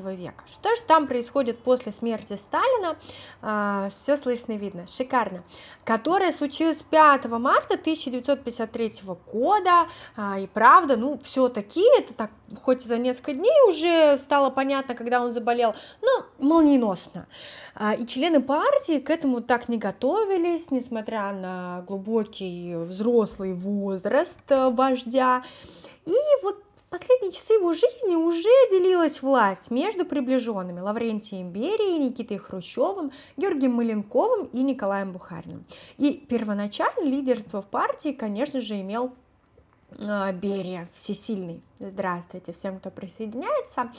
20 века. Что же там происходит после смерти Сталина? А, все слышно и видно. Шикарно. Которое случилось 5 марта 1953 года. А, и правда, ну, все-таки это так, хоть за несколько дней уже стало понятно, когда он заболел, но молниеносно. А, и члены партии к этому так не готовились, несмотря на глубокий взрослый возраст а, вождя. И вот последние часы его жизни уже делилась власть между приближенными Лаврентием Берией, Никитой Хрущевым, Георгием Маленковым и Николаем Бухариным. И первоначально лидерство в партии, конечно же, имел а, Берия, всесильный. Здравствуйте всем, кто присоединяется.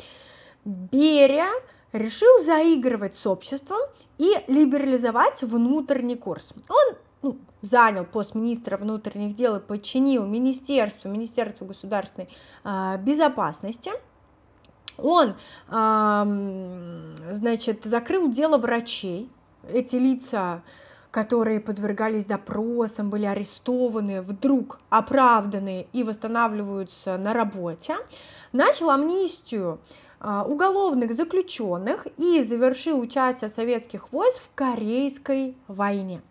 Берия решил заигрывать с обществом и либерализовать внутренний курс. Он ну, занял пост министра внутренних дел и подчинил министерству, министерству государственной э, безопасности, он, э, значит, закрыл дело врачей, эти лица которые подвергались допросам, были арестованы, вдруг оправданы и восстанавливаются на работе, начал амнистию а, уголовных заключенных и завершил участие советских войск в Корейской войне.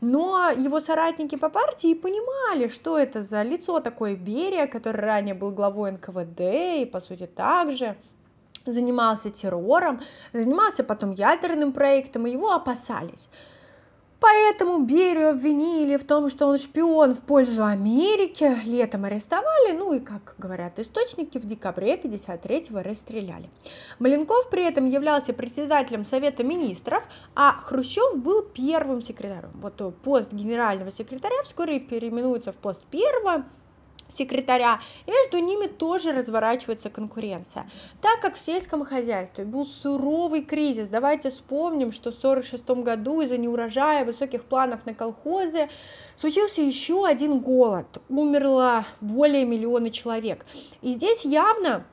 Но его соратники по партии понимали, что это за лицо такое Берия, который ранее был главой НКВД и, по сути, также занимался террором, занимался потом ядерным проектом, и его опасались. Поэтому Берию обвинили в том, что он шпион в пользу Америки, летом арестовали, ну и, как говорят источники, в декабре 53-го расстреляли. Маленков при этом являлся председателем Совета министров, а Хрущев был первым секретарем. Вот пост генерального секретаря вскоре переименуется в пост первого, секретаря, и между ними тоже разворачивается конкуренция. Так как в сельском хозяйстве был суровый кризис, давайте вспомним, что в 1946 году из-за неурожая, высоких планов на колхозе случился еще один голод, умерло более миллиона человек. И здесь явно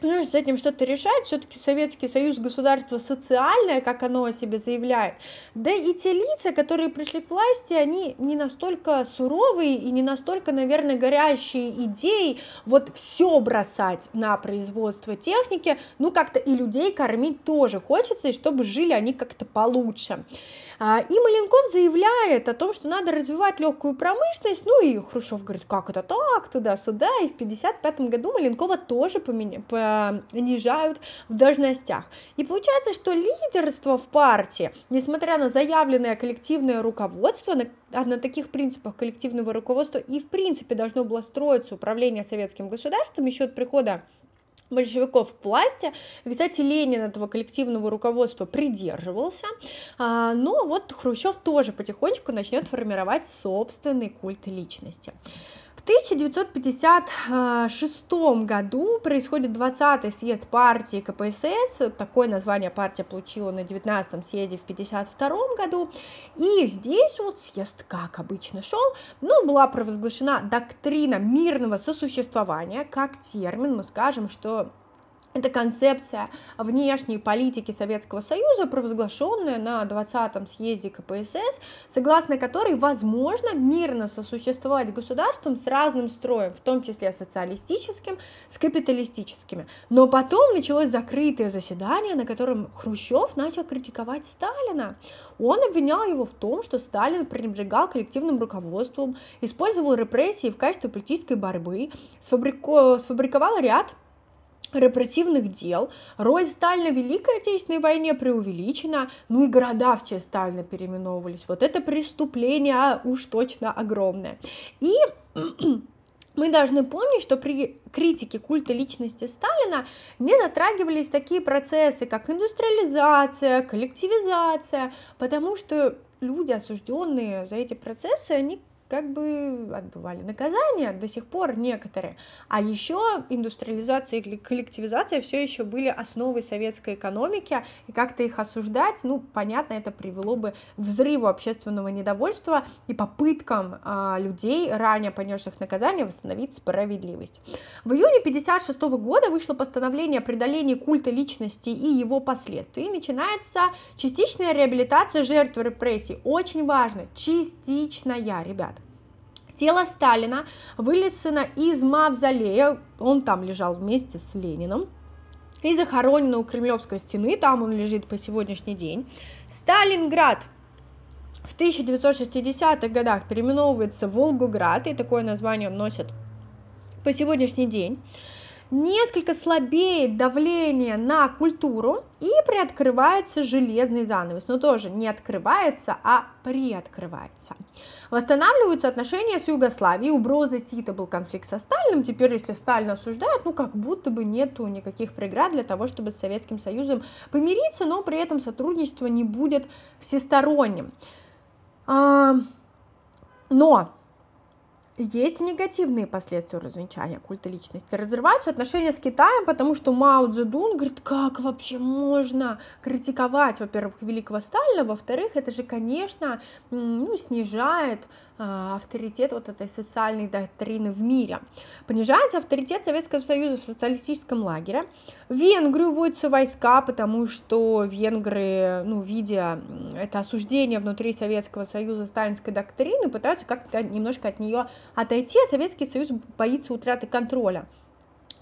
нужно с этим что-то решать. Все-таки Советский Союз государство социальное, как оно о себе заявляет. Да и те лица, которые пришли к власти, они не настолько суровые и не настолько, наверное, горящие идеей вот все бросать на производство техники. Ну, как-то и людей кормить тоже хочется, и чтобы жили они как-то получше. А, и Маленков заявляет о том, что надо развивать легкую промышленность, ну и Хрущев говорит, как это так, туда-сюда, и в 55 году Маленкова тоже поменя... понижают в должностях. И получается, что лидерство в партии, несмотря на заявленное коллективное руководство, на, а на таких принципах коллективного руководства и в принципе должно было строиться управление советским государством еще от прихода большевиков в власти. кстати, Ленин этого коллективного руководства придерживался, а, но вот Хрущев тоже потихонечку начнет формировать собственный культ личности. В 1956 году происходит 20-й съезд партии КПСС, такое название партия получила на 19-м съезде в 1952 году, и здесь вот съезд, как обычно, шел, но ну, была провозглашена доктрина мирного сосуществования, как термин, мы скажем, что это концепция внешней политики Советского Союза, провозглашенная на 20-м съезде КПСС, согласно которой возможно мирно сосуществовать государством с разным строем, в том числе социалистическим, с капиталистическими. Но потом началось закрытое заседание, на котором Хрущев начал критиковать Сталина. Он обвинял его в том, что Сталин пренебрегал коллективным руководством, использовал репрессии в качестве политической борьбы, сфабрико... сфабриковал ряд репрессивных дел, роль Сталина в Великой Отечественной войне преувеличена, ну и города в честь Сталина переименовывались. Вот это преступление а, уж точно огромное. И мы должны помнить, что при критике культа личности Сталина не затрагивались такие процессы, как индустриализация, коллективизация, потому что люди, осужденные за эти процессы, они как бы отбывали наказания до сих пор некоторые. А еще индустриализация и коллективизация все еще были основой советской экономики, и как-то их осуждать, ну, понятно, это привело бы взрыву общественного недовольства и попыткам э, людей, ранее понесших наказание, восстановить справедливость. В июне 1956 года вышло постановление о преодолении культа личности и его последствий, и начинается частичная реабилитация жертв репрессий. Очень важно, частичная, ребята. Тело Сталина вылезено из мавзолея, он там лежал вместе с Лениным, и захоронено у Кремлевской стены, там он лежит по сегодняшний день. Сталинград в 1960-х годах переименовывается Волгоград, и такое название он носит по сегодняшний день несколько слабеет давление на культуру и приоткрывается железный занавес, но тоже не открывается, а приоткрывается. Восстанавливаются отношения с Югославией, у Броза Тита был конфликт со Сталиным, теперь если Сталин осуждают, ну как будто бы нету никаких преград для того, чтобы с Советским Союзом помириться, но при этом сотрудничество не будет всесторонним. А, но есть негативные последствия развенчания культа личности. Разрываются отношения с Китаем, потому что Мао Цзэдун говорит, как вообще можно критиковать, во-первых, великого Сталина, во-вторых, это же, конечно, ну, снижает Э, авторитет вот этой социальной доктрины в мире. Понижается авторитет Советского Союза в социалистическом лагере. В Венгрию вводятся войска, потому что венгры, ну, видя это осуждение внутри Советского Союза сталинской доктрины, пытаются как-то немножко от нее отойти, а Советский Союз боится утраты контроля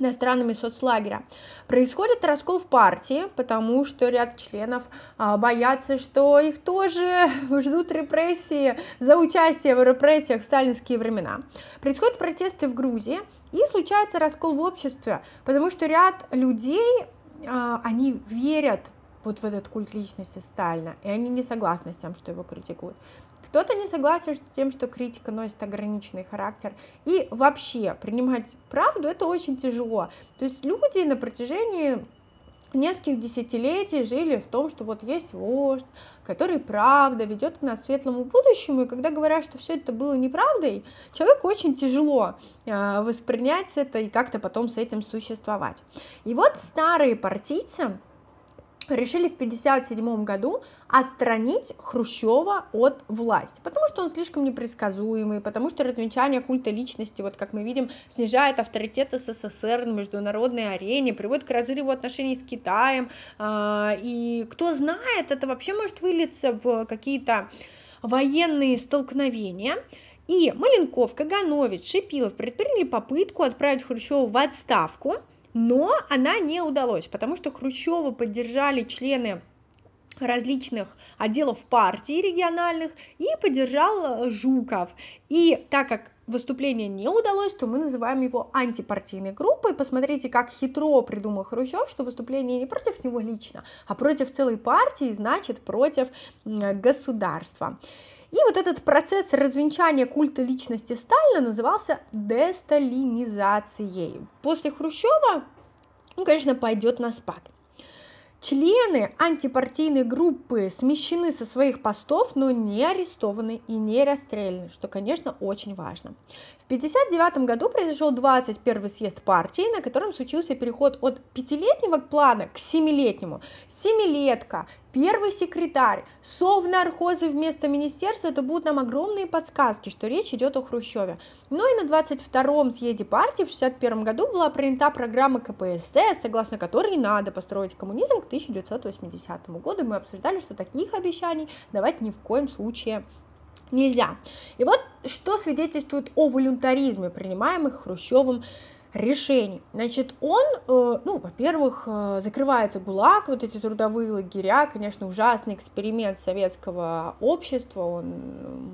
да, странами соцлагеря. Происходит раскол в партии, потому что ряд членов а, боятся, что их тоже ждут репрессии за участие в репрессиях в сталинские времена. Происходят протесты в Грузии и случается раскол в обществе, потому что ряд людей, а, они верят вот в этот культ личности Сталина, и они не согласны с тем, что его критикуют кто-то не согласен с тем, что критика носит ограниченный характер. И вообще принимать правду это очень тяжело. То есть люди на протяжении нескольких десятилетий жили в том, что вот есть вождь, который правда ведет к нас к светлому будущему, и когда говорят, что все это было неправдой, человеку очень тяжело а, воспринять это и как-то потом с этим существовать. И вот старые партийцы, решили в 1957 году отстранить Хрущева от власти, потому что он слишком непредсказуемый, потому что развенчание культа личности, вот как мы видим, снижает авторитет СССР на международной арене, приводит к разрыву отношений с Китаем, а, и кто знает, это вообще может вылиться в какие-то военные столкновения, и Маленков, Каганович, Шипилов предприняли попытку отправить Хрущева в отставку, но она не удалось, потому что Хрущева поддержали члены различных отделов партии региональных и поддержал э, Жуков. И так как выступление не удалось, то мы называем его антипартийной группой. Посмотрите, как хитро придумал Хрущев, что выступление не против него лично, а против целой партии, значит, против государства. И вот этот процесс развенчания культа личности Сталина назывался десталинизацией. После Хрущева он, конечно, пойдет на спад. Члены антипартийной группы смещены со своих постов, но не арестованы и не расстреляны, что, конечно, очень важно. В 1959 году произошел 21 съезд партии, на котором случился переход от пятилетнего плана к семилетнему. Семилетка, первый секретарь, совнархозы вместо министерства, это будут нам огромные подсказки, что речь идет о Хрущеве. Ну и на 22-м съезде партии в 61 году была принята программа КПСС, согласно которой надо построить коммунизм к 1980 году. Мы обсуждали, что таких обещаний давать ни в коем случае нельзя. И вот что свидетельствует о волюнтаризме, принимаемых Хрущевым решений. Значит, он, э, ну, во-первых, э, закрывается ГУЛАГ, вот эти трудовые лагеря, конечно, ужасный эксперимент советского общества, он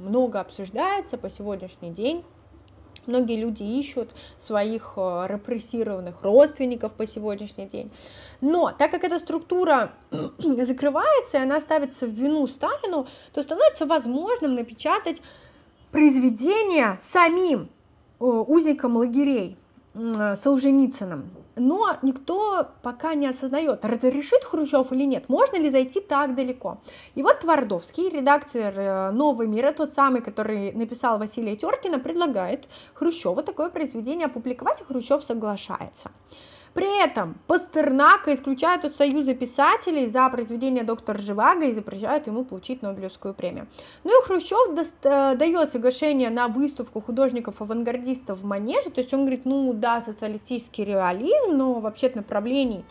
много обсуждается по сегодняшний день. Многие люди ищут своих э, репрессированных родственников по сегодняшний день. Но так как эта структура закрывается, и она ставится в вину Сталину, то становится возможным напечатать произведения самим узникам лагерей. Э, Солженицыным. Но никто пока не осознает, разрешит Хрущев или нет, можно ли зайти так далеко. И вот Твардовский, редактор э, «Новый мира», тот самый, который написал Василия Теркина, предлагает Хрущеву такое произведение опубликовать, и Хрущев соглашается. При этом Пастернака исключают из Союза писателей за произведение «Доктор Живаго» и запрещают ему получить Нобелевскую премию. Ну и Хрущев э, дает соглашение на выставку художников-авангардистов в Манеже, то есть он говорит, ну да, социалистический реализм, но вообще направлений направлений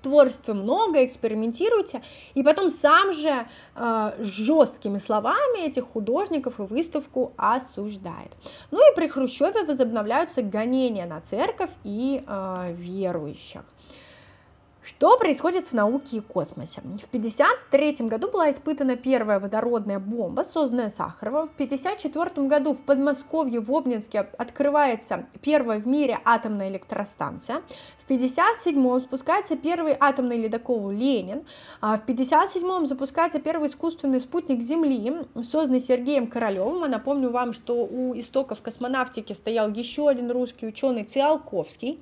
в творчестве много, экспериментируйте, и потом сам же э, жесткими словами этих художников и выставку осуждает. Ну и при Хрущеве возобновляются гонения на церковь и э, верующих. Что происходит в науке и космосе? В 1953 году была испытана первая водородная бомба, созданная Сахаровым. В 1954 году в Подмосковье, в Обнинске открывается первая в мире атомная электростанция. В 1957 спускается первый атомный ледокол «Ленин». А в 1957 запускается первый искусственный спутник Земли, созданный Сергеем Королевым. А напомню вам, что у истоков космонавтики стоял еще один русский ученый Циолковский.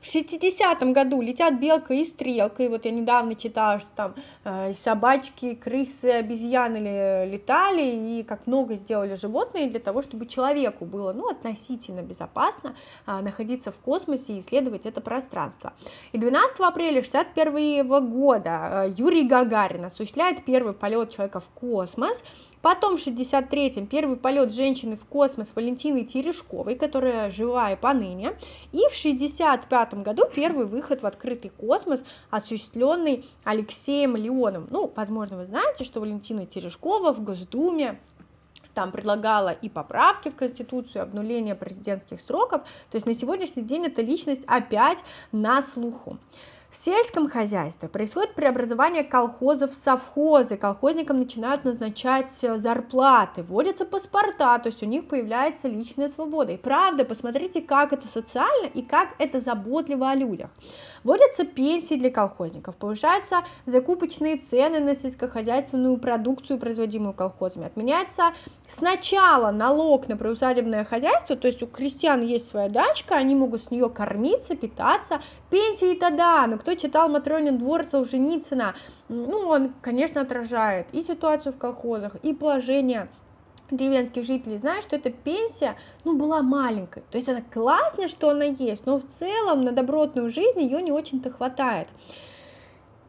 В 60 году летят белка и стрелка, и вот я недавно читала, что там э, собачки, крысы, обезьяны летали, и как много сделали животные для того, чтобы человеку было, ну, относительно безопасно э, находиться в космосе и исследовать это пространство. И 12 апреля 61 года э, Юрий Гагарин осуществляет первый полет человека в космос, Потом в 63-м первый полет женщины в космос Валентины Терешковой, которая живая поныне. И в 65-м году первый выход в открытый космос, осуществленный Алексеем Леоном. Ну, возможно, вы знаете, что Валентина Терешкова в Госдуме там предлагала и поправки в Конституцию, обнуление президентских сроков. То есть на сегодняшний день эта личность опять на слуху. В сельском хозяйстве происходит преобразование колхозов в совхозы, колхозникам начинают назначать э, зарплаты, вводятся паспорта, то есть у них появляется личная свобода. И правда, посмотрите, как это социально и как это заботливо о людях. Вводятся пенсии для колхозников, повышаются закупочные цены на сельскохозяйственную продукцию, производимую колхозами, отменяется сначала налог на приусадебное хозяйство, то есть у крестьян есть своя дачка, они могут с нее кормиться, питаться, пенсии тогда, кто читал Матронин Дворцел Женицына, ну, он, конечно, отражает и ситуацию в колхозах, и положение деревенских жителей Знаешь, что эта пенсия, ну, была маленькой. То есть это классно, что она есть, но в целом на добротную жизнь ее не очень-то хватает.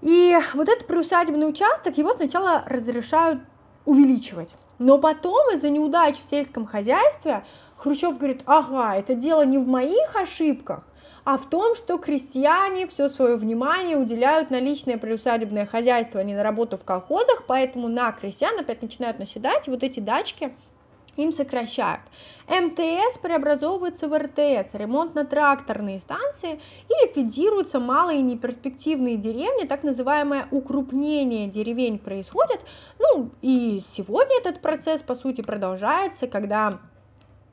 И вот этот приусадебный участок, его сначала разрешают увеличивать. Но потом из-за неудач в сельском хозяйстве Хрущев говорит, ага, это дело не в моих ошибках, а в том, что крестьяне все свое внимание уделяют на личное приусадебное хозяйство, а не на работу в колхозах, поэтому на крестьян опять начинают наседать, вот эти дачки им сокращают. МТС преобразовывается в РТС, ремонтно-тракторные станции, и ликвидируются малые неперспективные деревни, так называемое укрупнение деревень происходит. Ну и сегодня этот процесс, по сути, продолжается, когда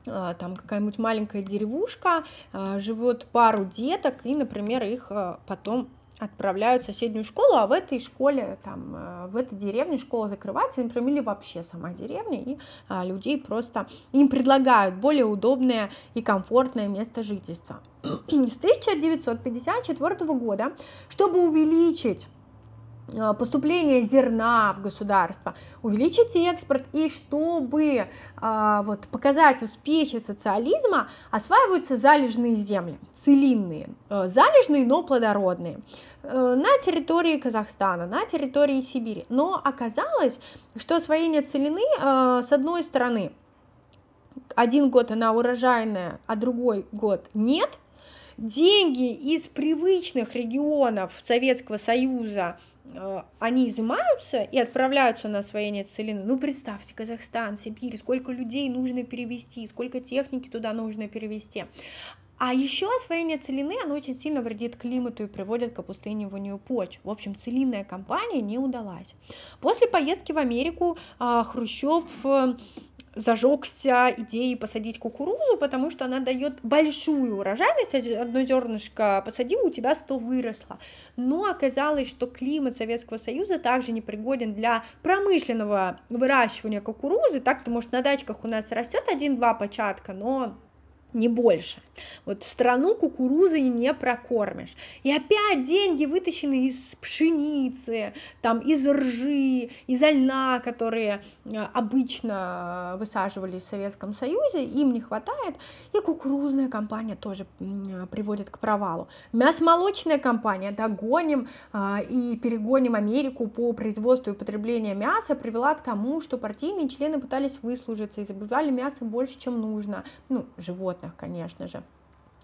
а, там какая-нибудь маленькая деревушка, а, живет пару деток, и, например, их а, потом отправляют в соседнюю школу, а в этой школе, там, в этой деревне школа закрывается, например, или вообще сама деревня, и а, людей просто им предлагают более удобное и комфортное место жительства. С 1954 года, чтобы увеличить Э, поступление зерна в государство, увеличить экспорт, и чтобы э, вот, показать успехи социализма, осваиваются залежные земли, целинные, э, залежные, но плодородные, на территории Казахстана, на территории Сибири. Но оказалось, что освоение целины, с одной стороны, один год она урожайная, а другой год нет – деньги из привычных регионов Советского Союза Э, они изымаются и отправляются на освоение целины. Ну, представьте, Казахстан, Сибирь, сколько людей нужно перевести, сколько техники туда нужно перевести. А еще освоение целины, оно очень сильно вредит климату и приводит к опустыниванию почв. В общем, целинная кампания не удалась. После поездки в Америку а, Хрущев э, зажегся идеей посадить кукурузу, потому что она дает большую урожайность, одно зернышко посадил, у тебя 100 выросло. Но оказалось, что климат Советского Союза также не пригоден для промышленного выращивания кукурузы, так-то, может, на дачках у нас растет 1-2 початка, но не больше. Вот страну кукурузы не прокормишь. И опять деньги вытащены из пшеницы, там, из ржи, из льна, которые э, обычно высаживались в Советском Союзе, им не хватает, и кукурузная компания тоже приводит к провалу. Мясомолочная компания, догоним э, и перегоним Америку по производству и потреблению мяса, привела к тому, что партийные члены пытались выслужиться и забывали мясо больше, чем нужно, ну, животное вариантах, конечно же.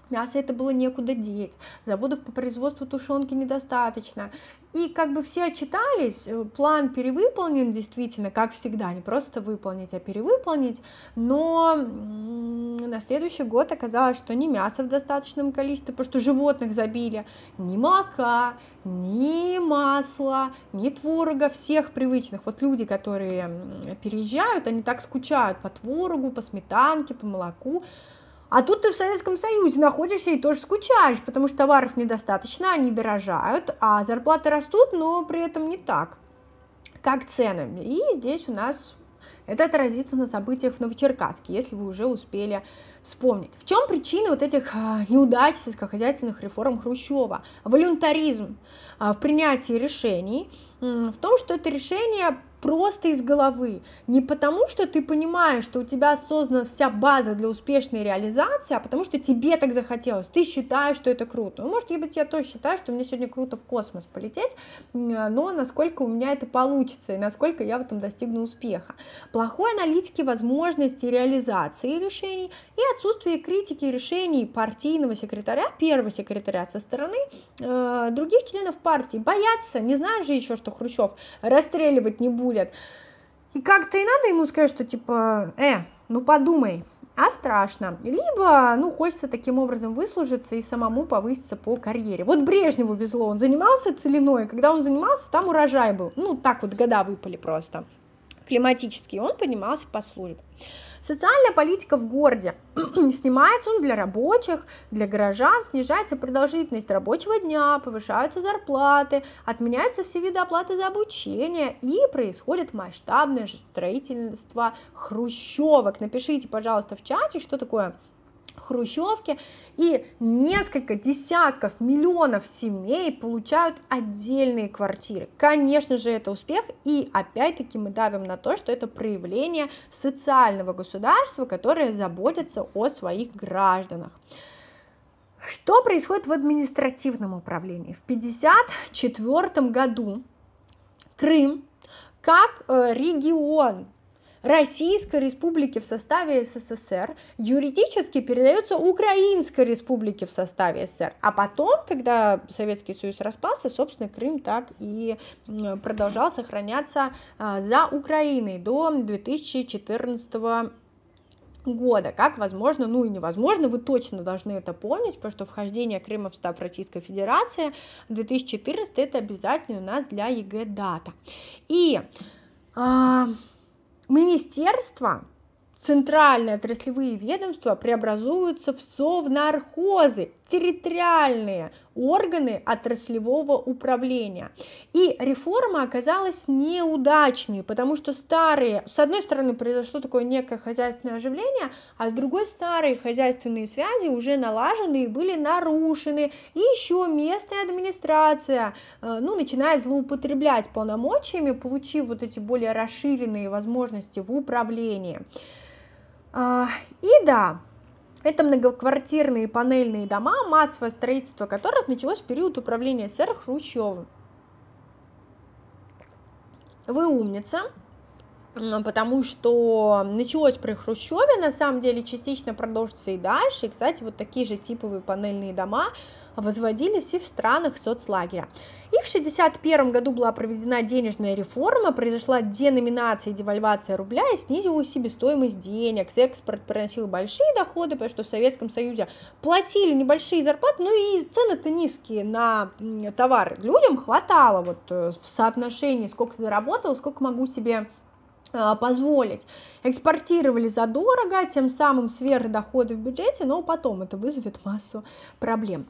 Мясо это было некуда деть, заводов по производству тушенки недостаточно. И как бы все отчитались, э, план перевыполнен действительно, как всегда, не просто выполнить, а перевыполнить, но на следующий год оказалось, что ни мяса в достаточном количестве, потому что животных забили, ни молока, ни масла, ни творога, всех привычных. Вот люди, которые переезжают, они так скучают по творогу, по сметанке, по молоку, а тут ты в Советском Союзе находишься и тоже скучаешь, потому что товаров недостаточно, они дорожают, а зарплаты растут, но при этом не так, как цены. И здесь у нас это отразится на событиях в Новочеркасске, если вы уже успели вспомнить. В чем причина вот этих а, неудач сельскохозяйственных реформ Хрущева? Волюнтаризм а, в принятии решений, в том, что это решение просто из головы. Не потому, что ты понимаешь, что у тебя создана вся база для успешной реализации, а потому что тебе так захотелось. Ты считаешь, что это круто. Ну, может быть, я тоже считаю, что мне сегодня круто в космос полететь, но насколько у меня это получится и насколько я в этом достигну успеха. Плохой аналитики возможностей реализации решений и отсутствие критики решений партийного секретаря, первого секретаря со стороны э, других членов партии. Боятся, не знают же еще, что Хрущев расстреливать не будет рулят. И как-то и надо ему сказать, что типа, э, ну подумай, а страшно. Либо, ну, хочется таким образом выслужиться и самому повыситься по карьере. Вот Брежневу везло, он занимался целиной, когда он занимался, там урожай был. Ну, так вот года выпали просто климатические, он поднимался по службе. Социальная политика в городе. Снимается он для рабочих, для горожан, снижается продолжительность рабочего дня, повышаются зарплаты, отменяются все виды оплаты за обучение и происходит масштабное же строительство хрущевок. Напишите, пожалуйста, в чате, что такое хрущевки, и несколько десятков миллионов семей получают отдельные квартиры. Конечно же, это успех, и опять-таки мы давим на то, что это проявление социального государства, которое заботится о своих гражданах. Что происходит в административном управлении? В 1954 году Крым как э, регион Российской Республики в составе СССР юридически передается Украинской Республике в составе СССР. А потом, когда Советский Союз распался, собственно, Крым так и продолжал сохраняться а, за Украиной до 2014 года года, как возможно, ну и невозможно, вы точно должны это помнить, потому что вхождение Крыма в состав Российской Федерации 2014 это обязательно у нас для ЕГЭ дата. И а, министерства, центральные отраслевые ведомства преобразуются в совнархозы, территориальные органы отраслевого управления. И реформа оказалась неудачной, потому что старые, с одной стороны, произошло такое некое хозяйственное оживление, а с другой старые хозяйственные связи уже налажены и были нарушены. И еще местная администрация, э, ну, начинает злоупотреблять полномочиями, получив вот эти более расширенные возможности в управлении. А, и да, это многоквартирные панельные дома, массовое строительство которых началось в период управления СССР Хрущевым. Вы умница потому что началось при Хрущеве, на самом деле частично продолжится и дальше. И, кстати, вот такие же типовые панельные дома возводились и в странах соцлагеря. И в 1961 году была проведена денежная реформа, произошла деноминация и девальвация рубля и снизилась себестоимость денег. Экспорт приносил большие доходы, потому что в Советском Союзе платили небольшие зарплаты, ну и цены-то низкие на товары. Людям хватало вот э, в соотношении, сколько заработал, сколько могу себе Э, позволить. Экспортировали задорого, тем самым сверхдоходы в бюджете, но потом это вызовет массу проблем.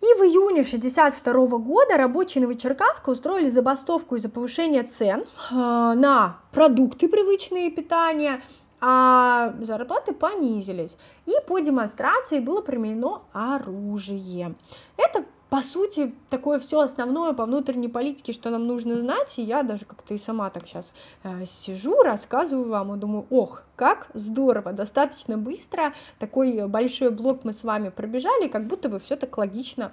И в июне 1962 года рабочие Новочеркасска устроили забастовку из-за повышения цен э, на продукты привычные питания, а зарплаты понизились. И по демонстрации было применено оружие. Это по сути, такое все основное по внутренней политике, что нам нужно знать, и я даже как-то и сама так сейчас э, сижу, рассказываю вам, и думаю, ох, как здорово, достаточно быстро такой большой блок мы с вами пробежали, как будто бы все так логично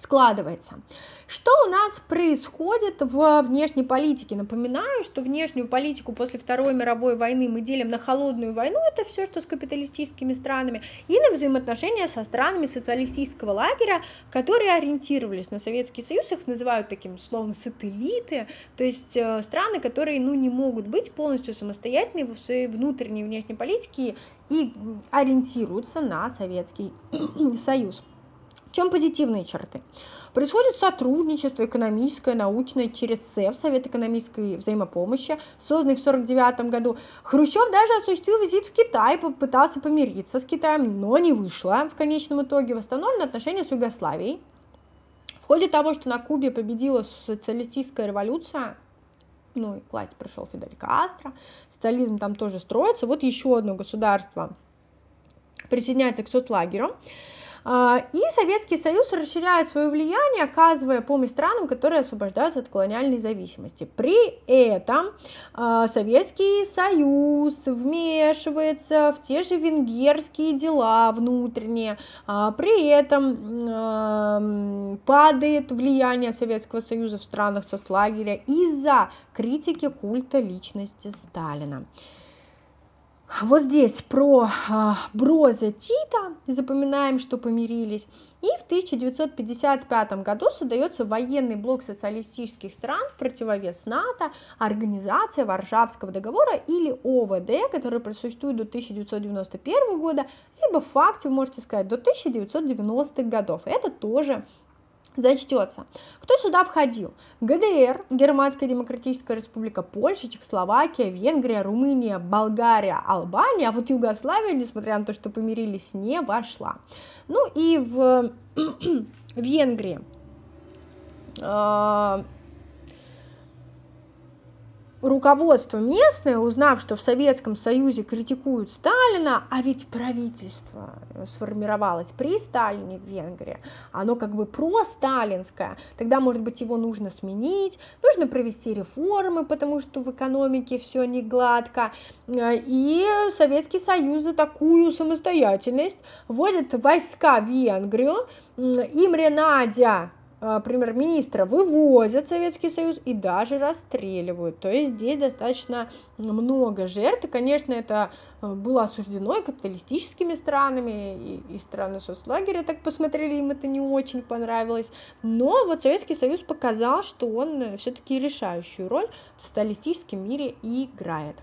складывается. Что у нас происходит в внешней политике? Напоминаю, что внешнюю политику после Второй мировой войны мы делим на холодную войну, это все, что с капиталистическими странами, и на взаимоотношения со странами социалистического лагеря, которые ориентировались на Советский Союз, их называют таким словом сателлиты, то есть э, страны, которые ну, не могут быть полностью самостоятельны в своей внутренней и внешней политике и ориентируются на Советский Союз чем позитивные черты. Происходит сотрудничество экономическое, научное через СЭВ, Совет экономической взаимопомощи, созданный в 1949 году. Хрущев даже осуществил визит в Китай, попытался помириться с Китаем, но не вышло. В конечном итоге восстановлены отношения с Югославией. В ходе того, что на Кубе победила социалистическая революция, ну и к власти пришел Фидель Кастро, социализм там тоже строится, вот еще одно государство присоединяется к соцлагерю. А, и Советский Союз расширяет свое влияние, оказывая помощь странам, которые освобождаются от колониальной зависимости. При этом а, Советский Союз вмешивается в те же венгерские дела внутренние, а, при этом падает влияние Советского Союза в странах соцлагеря из-за критики культа личности Сталина вот здесь про а, Броза Тита запоминаем, что помирились. И в 1955 году создается военный блок социалистических стран в противовес НАТО, организация Варшавского договора или ОВД, которая просуществует до 1991 года, либо в факте, вы можете сказать, до 1990-х годов. Это тоже зачтется. Кто сюда входил? ГДР, Германская Демократическая Республика, Польша, Чехословакия, Венгрия, Румыния, Болгария, Албания, а вот Югославия, несмотря на то, что помирились, не вошла. Ну и в Венгрии а, руководство местное, узнав, что в Советском Союзе критикуют Сталина, а ведь правительство сформировалось при Сталине в Венгрии, оно как бы про-сталинское, тогда, может быть, его нужно сменить, нужно провести реформы, потому что в экономике все не гладко, и Советский Союз за такую самостоятельность вводит войска в Венгрию, Имре Надя а, премьер-министра вывозят Советский Союз и даже расстреливают. То есть здесь достаточно ну, много жертв. И, конечно, это э, было осуждено и капиталистическими странами, и, и страны соцлагеря так посмотрели, им это не очень понравилось. Но вот Советский Союз показал, что он э, все-таки решающую роль в социалистическом мире играет.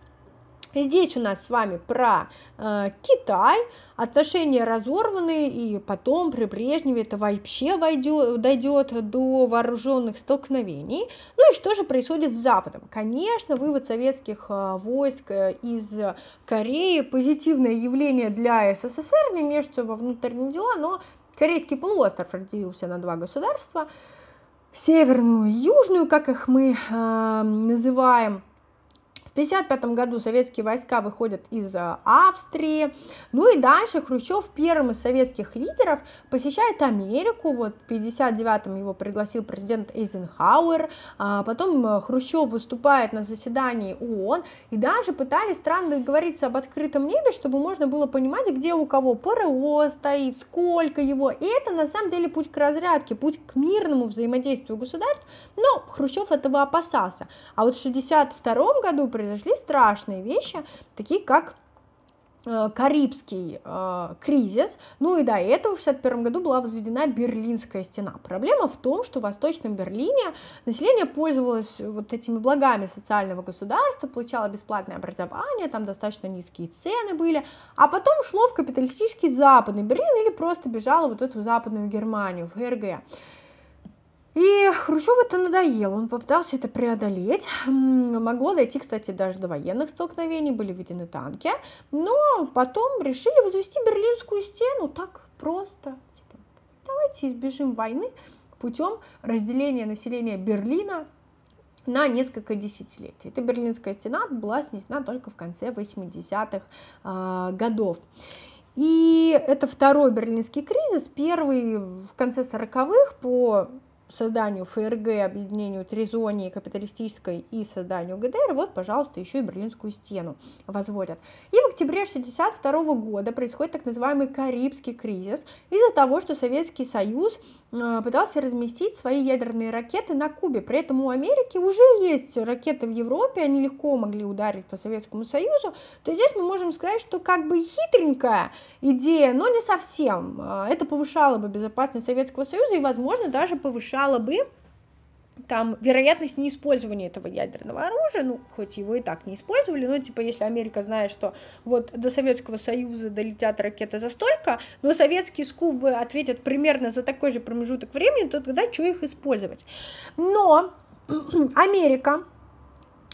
Здесь у нас с вами про э, Китай, отношения разорваны, и потом при Брежневе это вообще войдет, дойдет до вооруженных столкновений. Ну и что же происходит с Западом? Конечно, вывод советских э, войск э, из Кореи позитивное явление для СССР, не между во внутренние дела, но Корейский полуостров разделился на два государства, северную и южную, как их мы э, называем, 1955 году советские войска выходят из э, Австрии. Ну и дальше Хрущев первым из советских лидеров посещает Америку. Вот в 1959-м его пригласил президент Эйзенхауэр. А потом э, Хрущев выступает на заседании ООН. И даже пытались страны договориться об открытом небе, чтобы можно было понимать, где у кого ПРО стоит, сколько его. И это на самом деле путь к разрядке, путь к мирному взаимодействию государств. Но Хрущев этого опасался. А вот в 1962 году произошли страшные вещи, такие как э, Карибский э, кризис, ну и до этого в 61 году была возведена Берлинская стена. Проблема в том, что в Восточном Берлине население пользовалось вот этими благами социального государства, получало бесплатное образование, там достаточно низкие цены были, а потом шло в капиталистический Западный Берлин или просто бежало вот эту Западную Германию, в ГРГ. И Хрущев это надоел, он попытался это преодолеть. Могло дойти, кстати, даже до военных столкновений, были введены танки. Но потом решили возвести Берлинскую стену так просто. Типа, давайте избежим войны путем разделения населения Берлина на несколько десятилетий. Эта Берлинская стена была снесена только в конце 80-х а, годов. И это второй берлинский кризис, первый в конце 40-х по созданию ФРГ, объединению Тризонии капиталистической и созданию ГДР, вот, пожалуйста, еще и Берлинскую стену возводят. И в октябре 1962 года происходит так называемый Карибский кризис из-за того, что Советский Союз а, пытался разместить свои ядерные ракеты на Кубе. При этом у Америки уже есть ракеты в Европе, они легко могли ударить по Советскому Союзу. То здесь мы можем сказать, что как бы хитренькая идея, но не совсем. А, это повышало бы безопасность Советского Союза и, возможно, даже повышало повышало бы там вероятность неиспользования этого ядерного оружия, ну, хоть его и так не использовали, но, типа, если Америка знает, что вот до Советского Союза долетят ракеты за столько, но советские скубы ответят примерно за такой же промежуток времени, то тогда что их использовать? Но Америка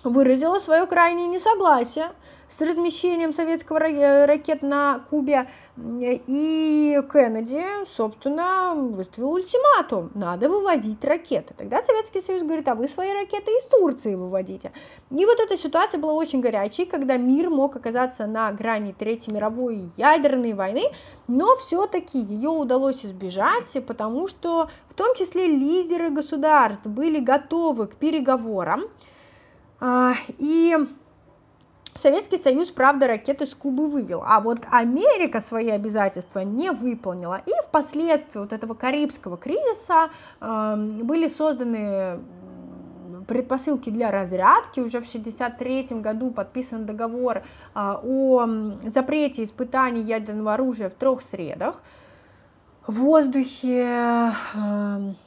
выразила свое крайнее несогласие с размещением советского э, ракет на Кубе, и Кеннеди, собственно, выставил ультиматум, надо выводить ракеты. Тогда Советский Союз говорит, а вы свои ракеты из Турции выводите. И вот эта ситуация была очень горячей, когда мир мог оказаться на грани Третьей мировой ядерной войны, но все-таки ее удалось избежать, потому что в том числе лидеры государств были готовы к переговорам, а, и Советский Союз, правда, ракеты с Кубы вывел, а вот Америка свои обязательства не выполнила. И впоследствии вот этого карибского кризиса эм, были созданы предпосылки для разрядки. Уже в 1963 году подписан договор а, о запрете испытаний ядерного оружия в трех средах. В воздухе, эм,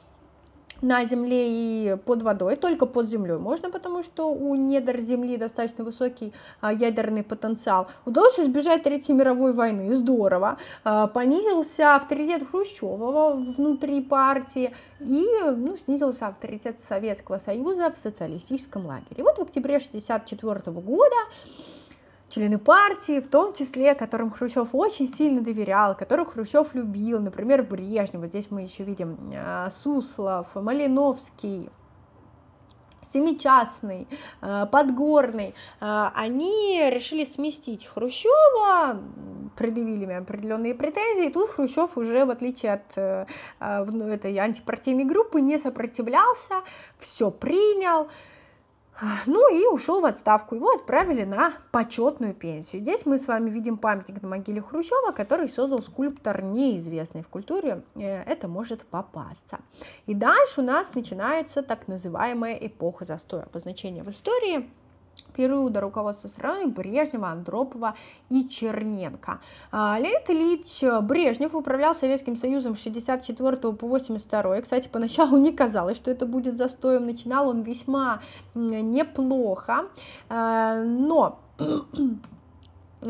на земле и под водой, только под землей можно, потому что у недр земли достаточно высокий а, ядерный потенциал. Удалось избежать Третьей мировой войны, здорово. А, понизился авторитет Хрущева внутри партии и ну, снизился авторитет Советского Союза в социалистическом лагере. Вот в октябре 1964 года члены партии, в том числе, которым Хрущев очень сильно доверял, которых Хрущев любил, например, Брежнев, вот здесь мы еще видим а, Суслов, Малиновский, Семичастный, а, Подгорный, а, они решили сместить Хрущева, предъявили мне определенные претензии, и тут Хрущев уже, в отличие от э, этой антипартийной группы, не сопротивлялся, все принял, ну и ушел в отставку. Его отправили на почетную пенсию. Здесь мы с вами видим памятник на могиле Хрущева, который создал скульптор неизвестный в культуре. Э, это может попасться. И дальше у нас начинается так называемая эпоха застоя. Обозначение в истории – периода руководства страной Брежнева, Андропова и Черненко. А, Леонид Ильич Брежнев управлял Советским Союзом с 64 по 82. Кстати, поначалу не казалось, что это будет застоем. Начинал он весьма неплохо, а, но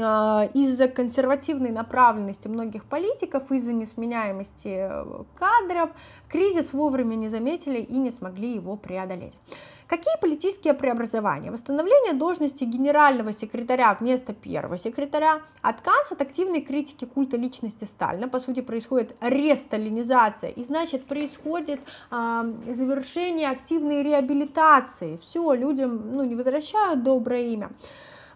а, из-за консервативной направленности многих политиков, из-за несменяемости э, кадров, кризис вовремя не заметили и не смогли его преодолеть. Какие политические преобразования? Восстановление должности генерального секретаря вместо первого секретаря, отказ от активной критики культа личности Сталина, по сути происходит ресталинизация, и значит происходит э, завершение активной реабилитации, все, людям ну, не возвращают доброе имя.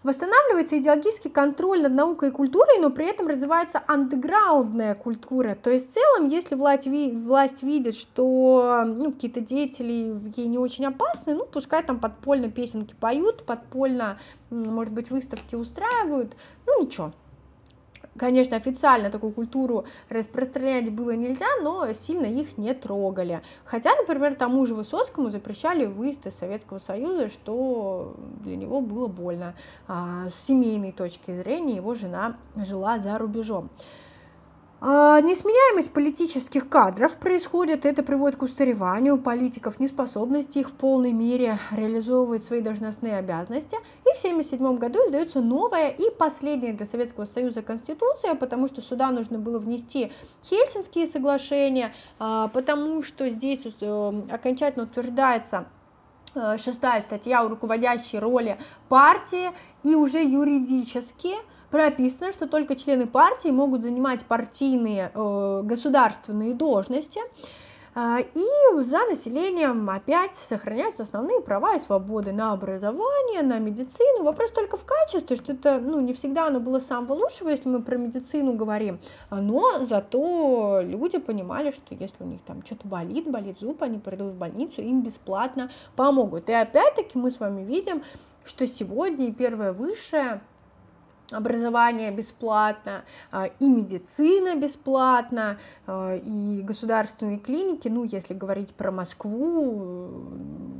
Восстанавливается идеологический контроль над наукой и культурой, но при этом развивается андеграундная культура. То есть в целом, если власть, власть видит, что ну, какие-то деятели ей не очень опасны, ну пускай там подпольно песенки поют, подпольно, может быть, выставки устраивают, ну ничего. Конечно, официально такую культуру распространять было нельзя, но сильно их не трогали. Хотя, например, тому же Высоцкому запрещали выезд из Советского Союза, что для него было больно. А с семейной точки зрения его жена жила за рубежом. А, несменяемость политических кадров происходит, это приводит к устареванию политиков, неспособности их в полной мере реализовывать свои должностные обязанности. И в 1977 году издается новая и последняя для Советского Союза Конституция, потому что сюда нужно было внести Хельсинские соглашения, а, потому что здесь э, окончательно утверждается э, шестая статья о руководящей роли партии и уже юридически прописано, что только члены партии могут занимать партийные э, государственные должности. Э, и за населением опять сохраняются основные права и свободы на образование, на медицину. Вопрос только в качестве, что это ну, не всегда оно было самого лучшего, если мы про медицину говорим. Но зато люди понимали, что если у них там что-то болит, болит зуб, они придут в больницу, им бесплатно помогут. И опять-таки мы с вами видим, что сегодня и первое высшее образование бесплатно, а, и медицина бесплатно, а, и государственные клиники, ну, если говорить про Москву,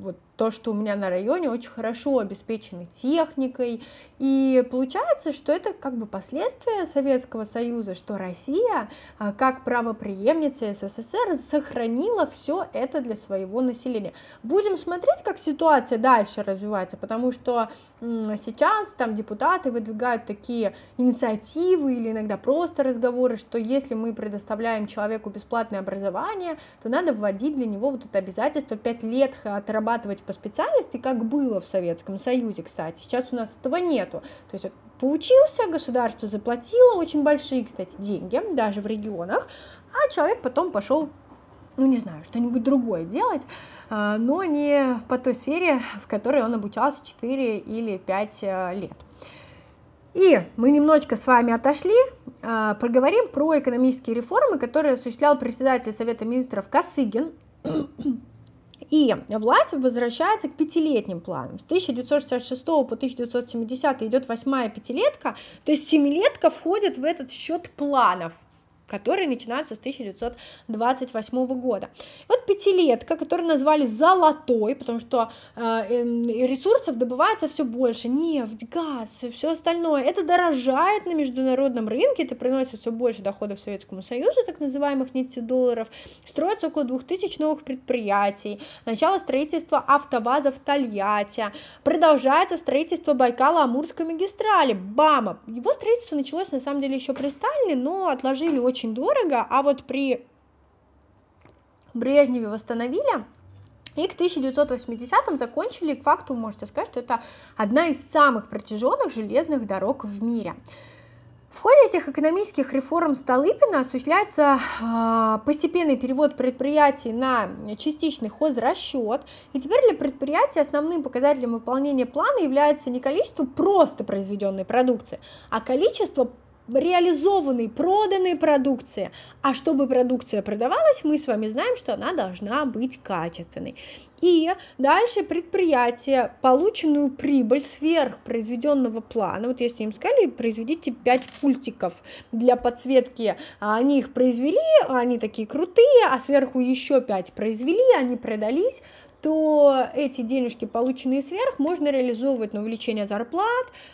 вот то, что у меня на районе очень хорошо обеспечены техникой. И получается, что это как бы последствия Советского Союза, что Россия, а, как правоприемница СССР, сохранила все это для своего населения. Будем смотреть, как ситуация дальше развивается, потому что сейчас там депутаты выдвигают такие инициативы или иногда просто разговоры, что если мы предоставляем человеку бесплатное образование, то надо вводить для него вот это обязательство 5 лет э, отрабатывать по по специальности, как было в Советском Союзе, кстати. Сейчас у нас этого нету. То есть поучился, государство заплатило очень большие, кстати, деньги, даже в регионах, а человек потом пошел ну, не знаю, что-нибудь другое делать, а, но не по той сфере, в которой он обучался 4 или 5 э, лет. И мы немножечко с вами отошли, а, поговорим про экономические реформы, которые осуществлял председатель Совета министров Косыгин. И власть возвращается к пятилетним планам. С 1966 по 1970 идет восьмая пятилетка, то есть семилетка входит в этот счет планов которые начинаются с 1928 года. Вот пятилетка, которую назвали золотой, потому что э, эм, ресурсов добывается все больше, нефть, газ, все остальное. Это дорожает на международном рынке, это приносит все больше доходов Советскому Союзу, так называемых нефтедолларов. Строится около 2000 новых предприятий. Начало строительства автобаза в Тольятти. Продолжается строительство Байкала-Амурской магистрали. Бама! Его строительство началось на самом деле еще при Сталине, но отложили очень очень дорого, а вот при Брежневе восстановили, и к 1980-м закончили, к факту можете сказать, что это одна из самых протяженных железных дорог в мире. В ходе этих экономических реформ Столыпина осуществляется э, постепенный перевод предприятий на частичный хозрасчет, и теперь для предприятий основным показателем выполнения плана является не количество просто произведенной продукции, а количество реализованной, проданной продукции. А чтобы продукция продавалась, мы с вами знаем, что она должна быть качественной. И дальше предприятие полученную прибыль сверх произведенного плана, вот если им сказали, произведите 5 пультиков для подсветки, а они их произвели, они такие крутые, а сверху еще 5 произвели, они продались, то эти денежки, полученные сверх, можно реализовывать на увеличение зарплат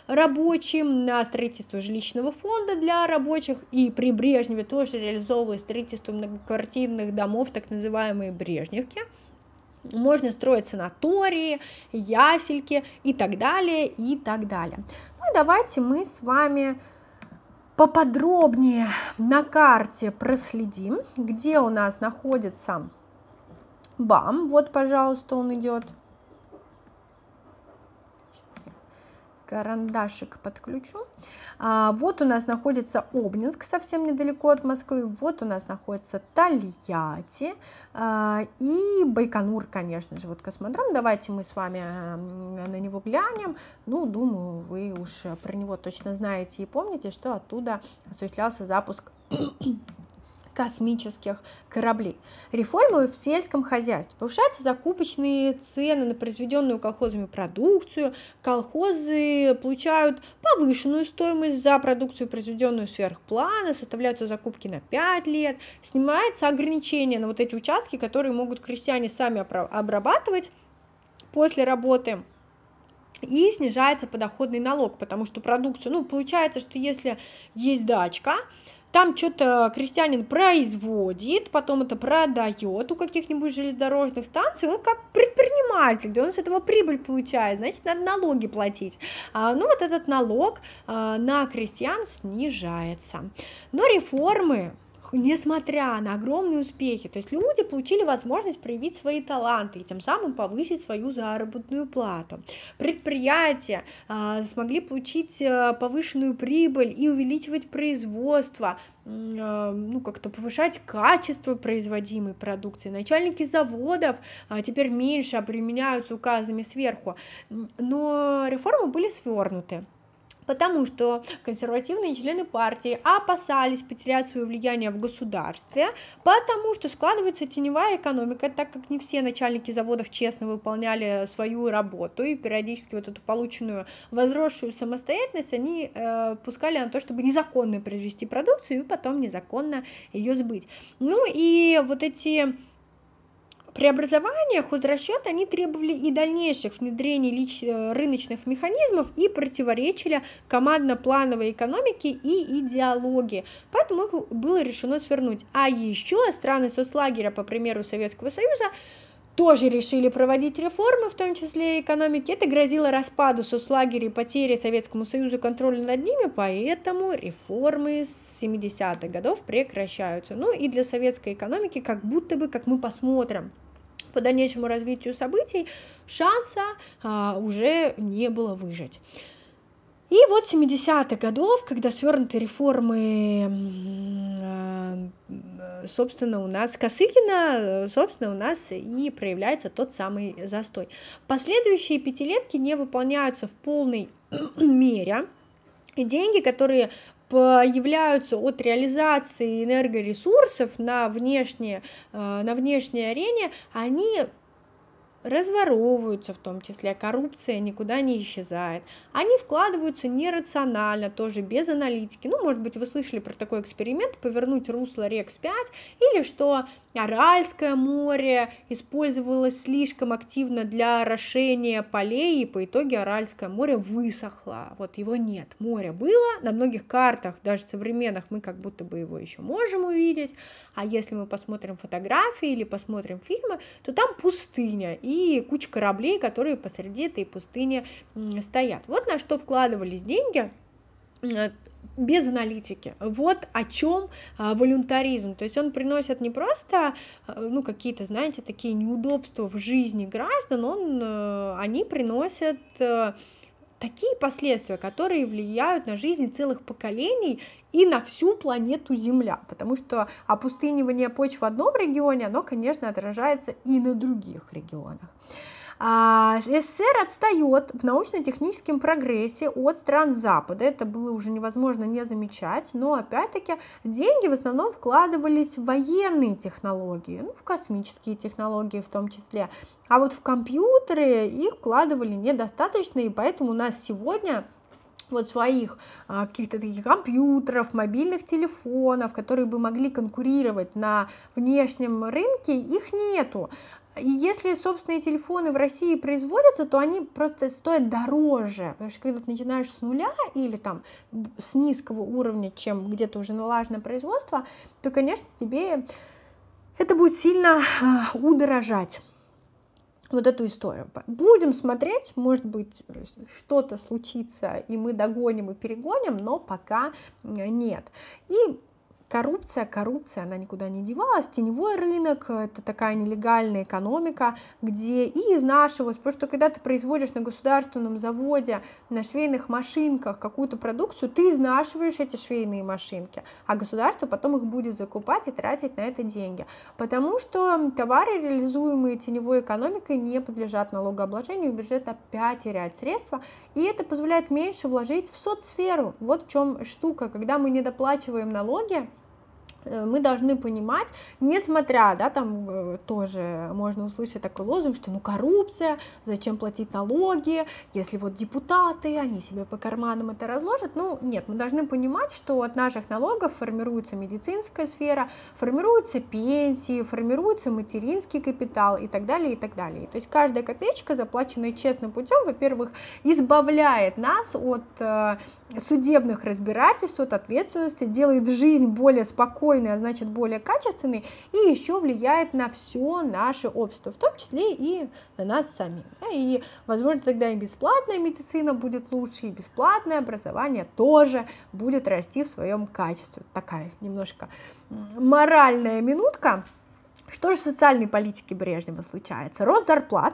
рабочим, на строительство жилищного фонда для рабочих, и при Брежневе тоже реализовывалось строительство многоквартирных домов, так называемые Брежневки. Можно строить санатории, ясельки и так далее, и так далее. Ну и давайте мы с вами поподробнее на карте проследим, где у нас находится Бам, вот, пожалуйста, он идет. карандашик подключу. А, вот у нас находится Обнинск, совсем недалеко от Москвы. Вот у нас находится Тольятти а, и Байконур, конечно же. Вот космодром, давайте мы с вами а, на него глянем. Ну, думаю, вы уж про него точно знаете и помните, что оттуда осуществлялся запуск космических кораблей. Реформы в сельском хозяйстве. Повышаются закупочные цены на произведенную колхозами продукцию. Колхозы получают повышенную стоимость за продукцию, произведенную сверх плана. Составляются закупки на 5 лет. Снимается ограничение на вот эти участки, которые могут крестьяне сами обрабатывать после работы и снижается подоходный налог, потому что продукцию, ну, получается, что если есть дачка, там что-то крестьянин производит, потом это продает у каких-нибудь железнодорожных станций, он как предприниматель, да он с этого прибыль получает, значит, надо налоги платить. А, ну, вот этот налог а, на крестьян снижается. Но реформы несмотря на огромные успехи, то есть люди получили возможность проявить свои таланты и тем самым повысить свою заработную плату. Предприятия э, смогли получить э, повышенную прибыль и увеличивать производство, э, ну как-то повышать качество производимой продукции. Начальники заводов э, теперь меньше обременяются указами сверху, но реформы были свернуты потому что консервативные члены партии опасались потерять свое влияние в государстве, потому что складывается теневая экономика, так как не все начальники заводов честно выполняли свою работу, и периодически вот эту полученную возросшую самостоятельность они э, пускали на то, чтобы незаконно произвести продукцию и потом незаконно ее сбыть. Ну и вот эти преобразованиях хозрасчета они требовали и дальнейших внедрений лич... Э, рыночных механизмов и противоречили командно-плановой экономике и идеологии. Поэтому их было решено свернуть. А еще страны соцлагеря, по примеру Советского Союза, тоже решили проводить реформы, в том числе и экономики. Это грозило распаду соцлагерей, потери Советскому Союзу контроля над ними, поэтому реформы с 70-х годов прекращаются. Ну и для советской экономики как будто бы, как мы посмотрим, по дальнейшему развитию событий шанса а, уже не было выжить. И вот 70-х годов, когда свернуты реформы, а, собственно, у нас Косыгина, собственно, у нас и проявляется тот самый застой. Последующие пятилетки не выполняются в полной мере, и деньги, которые появляются от реализации энергоресурсов на, внешние, э, на внешней арене, они разворовываются в том числе, коррупция никуда не исчезает. Они вкладываются нерационально, тоже без аналитики. Ну, может быть, вы слышали про такой эксперимент, повернуть русло Рекс 5, или что Аральское море использовалось слишком активно для орошения полей, и по итоге Аральское море высохло. Вот его нет. Море было, на многих картах, даже современных, мы как будто бы его еще можем увидеть, а если мы посмотрим фотографии или посмотрим фильмы, то там пустыня и куча кораблей, которые посреди этой пустыни стоят. Вот на что вкладывались деньги э, без аналитики. Вот о чем а, волюнтаризм. То есть он приносит не просто а, ну, какие-то, знаете, такие неудобства в жизни граждан, он, а, они приносят а, такие последствия, которые влияют на жизнь целых поколений и на всю планету Земля, потому что опустынивание почв в одном регионе, оно, конечно, отражается и на других регионах. А, СССР отстает в научно-техническом прогрессе от стран Запада. Это было уже невозможно не замечать, но опять-таки деньги в основном вкладывались в военные технологии, ну, в космические технологии в том числе. А вот в компьютеры их вкладывали недостаточно, и поэтому у нас сегодня вот своих а, каких-то таких компьютеров, мобильных телефонов, которые бы могли конкурировать на внешнем рынке, их нету. Если собственные телефоны в России производятся, то они просто стоят дороже, потому что когда ты начинаешь с нуля или там с низкого уровня, чем где-то уже налажено производство, то, конечно, тебе это будет сильно а, удорожать вот эту историю. Будем смотреть, может быть, что-то случится, и мы догоним и перегоним, но пока э, нет. И коррупция, коррупция, она никуда не девалась, теневой рынок, э, это такая нелегальная экономика, где и изнашивалась, потому что когда ты производишь на государственном заводе, на швейных машинках какую-то продукцию, ты изнашиваешь эти швейные машинки, а государство потом их будет закупать и тратить на это деньги, потому что товары, реализуемые теневой экономикой, не подлежат налогообложению, бюджет опять теряет средства, и это позволяет меньше вложить в соцсферу, вот в чем штука, когда мы не доплачиваем налоги, Э, мы должны понимать, несмотря, да, там э, тоже можно услышать такой лозунг, что ну коррупция, зачем платить налоги, если вот депутаты, они себе по карманам это разложат, ну нет, мы должны понимать, что от наших налогов формируется медицинская сфера, формируются пенсии, формируется материнский капитал и так далее, и так далее. То есть каждая копеечка, заплаченная честным путем, во-первых, избавляет нас от э, судебных разбирательств от ответственности, делает жизнь более спокойной, а значит более качественной, и еще влияет на все наше общество, в том числе и на нас самих. И, возможно, тогда и бесплатная медицина будет лучше, и бесплатное образование тоже будет расти в своем качестве. Такая немножко моральная минутка. Что же в социальной политике Брежнева случается? Рост зарплат,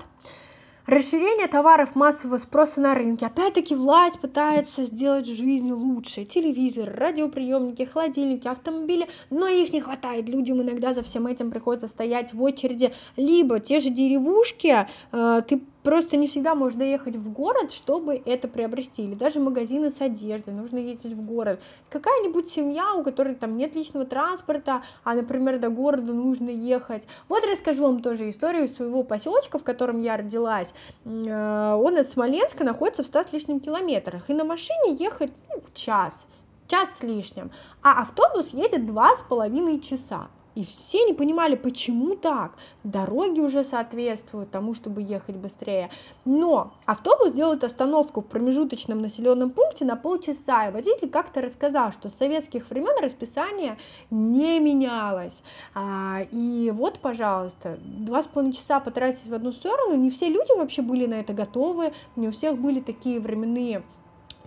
Расширение товаров массового спроса на рынке. Опять-таки власть пытается сделать жизнь лучше. телевизоры, радиоприемники, холодильники, автомобили, но их не хватает. Людям иногда за всем этим приходится стоять в очереди. Либо те же деревушки, э, ты Просто не всегда можно ехать в город, чтобы это приобрести. Или даже магазины с одеждой, нужно ездить в город. Какая-нибудь семья, у которой там нет личного транспорта, а, например, до города нужно ехать. Вот расскажу вам тоже историю своего поселочка, в котором я родилась. Э, он от Смоленска находится в 100 с лишним километрах. И на машине ехать ну, час, час с лишним. А автобус едет два с половиной часа. И все не понимали, почему так. Дороги уже соответствуют тому, чтобы ехать быстрее. Но автобус делает остановку в промежуточном населенном пункте на полчаса. И водитель как-то рассказал, что с советских времен расписание не менялось. А, и вот, пожалуйста, два с половиной часа потратить в одну сторону. Не все люди вообще были на это готовы. Не у всех были такие временные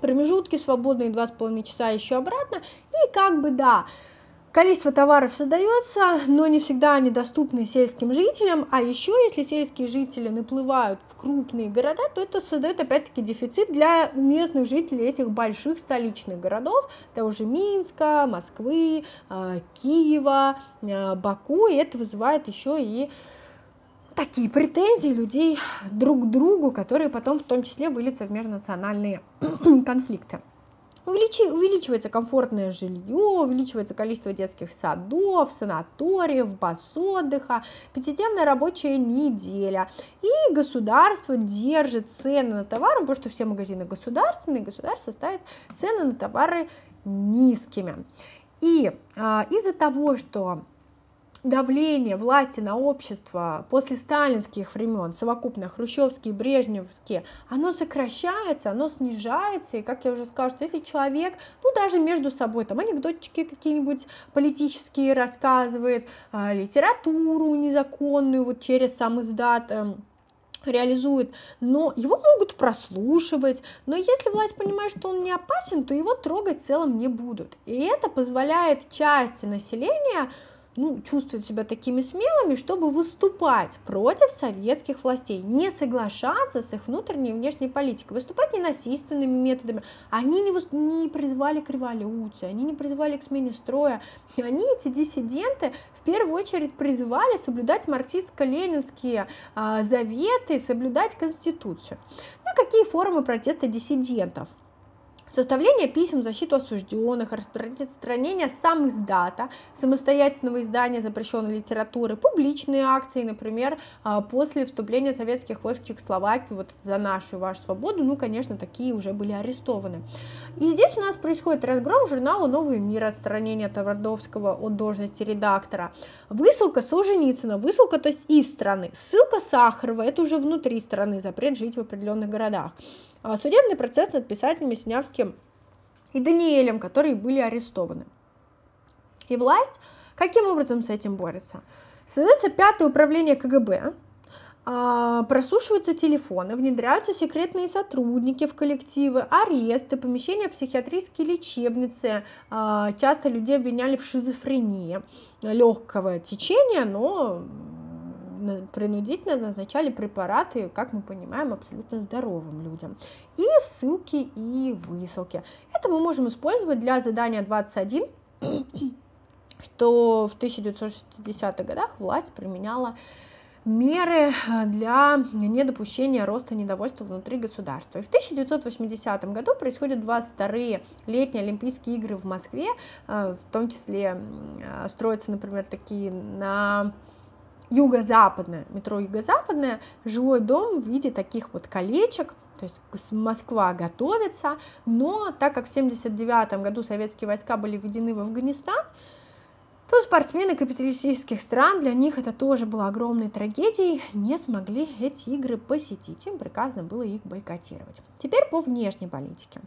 промежутки свободные два с половиной часа еще обратно. И как бы да, Количество товаров создается, но не всегда они доступны сельским жителям, а еще если сельские жители наплывают в крупные города, то это создает опять-таки дефицит для местных жителей этих больших столичных городов, того же Минска, Москвы, а, Киева, а, Баку, и это вызывает еще и такие претензии людей друг к другу, которые потом в том числе выльются в межнациональные конфликты. Увеличи, увеличивается комфортное жилье, увеличивается количество детских садов, санаториев, баз отдыха, пятидневная рабочая неделя. И государство держит цены на товары, потому что все магазины государственные, государство ставит цены на товары низкими. И а, из-за того, что давление власти на общество после сталинских времен, совокупно хрущевские, брежневские, оно сокращается, оно снижается, и, как я уже сказала, что если человек, ну, даже между собой, там, анекдотчики какие-нибудь политические рассказывает, а, литературу незаконную, вот через сам издат, эм, реализует, но его могут прослушивать, но если власть понимает, что он не опасен, то его трогать в целом не будут. И это позволяет части населения ну, чувствовать себя такими смелыми, чтобы выступать против советских властей, не соглашаться с их внутренней и внешней политикой, выступать не ненасильственными методами. Они не, не призывали к революции, они не призывали к смене строя. И они, эти диссиденты, в первую очередь призывали соблюдать марксистско-ленинские а, заветы, соблюдать Конституцию. Ну, какие формы протеста диссидентов? Составление писем в защиту осужденных, распространение сам издата, самостоятельного издания запрещенной литературы, публичные акции, например, а, после вступления советских войск в Чехословакию, вот за нашу и вашу свободу, ну, конечно, такие уже были арестованы. И здесь у нас происходит разгром журнала «Новый мир», отстранение Тавардовского от должности редактора, высылка Солженицына, высылка, то есть из страны, ссылка Сахарова, это уже внутри страны, запрет жить в определенных городах, а, судебный процесс над писателями Снявским и Даниэлем, которые были арестованы. И власть каким образом с этим борется? Создается пятое управление КГБ, а, прослушиваются телефоны, внедряются секретные сотрудники в коллективы, аресты, помещения психиатрические лечебницы. А, часто людей обвиняли в шизофрении легкого течения, но принудительно назначали препараты, как мы понимаем, абсолютно здоровым людям. И ссылки и высылки. Это мы можем использовать для задания 21 что в 1960-х годах власть применяла меры э, для недопущения роста недовольства внутри государства. И в 1980 году происходят 22-е летние Олимпийские игры в Москве, э, в том числе э, строятся, например, такие на юго-западное, метро юго-западное, жилой дом в виде таких вот колечек, то есть Москва готовится, но так как в 1979 году советские войска были введены в Афганистан, то спортсмены капиталистических стран, для них это тоже было огромной трагедией, не смогли эти игры посетить, им приказано было их бойкотировать. Теперь по внешней политике.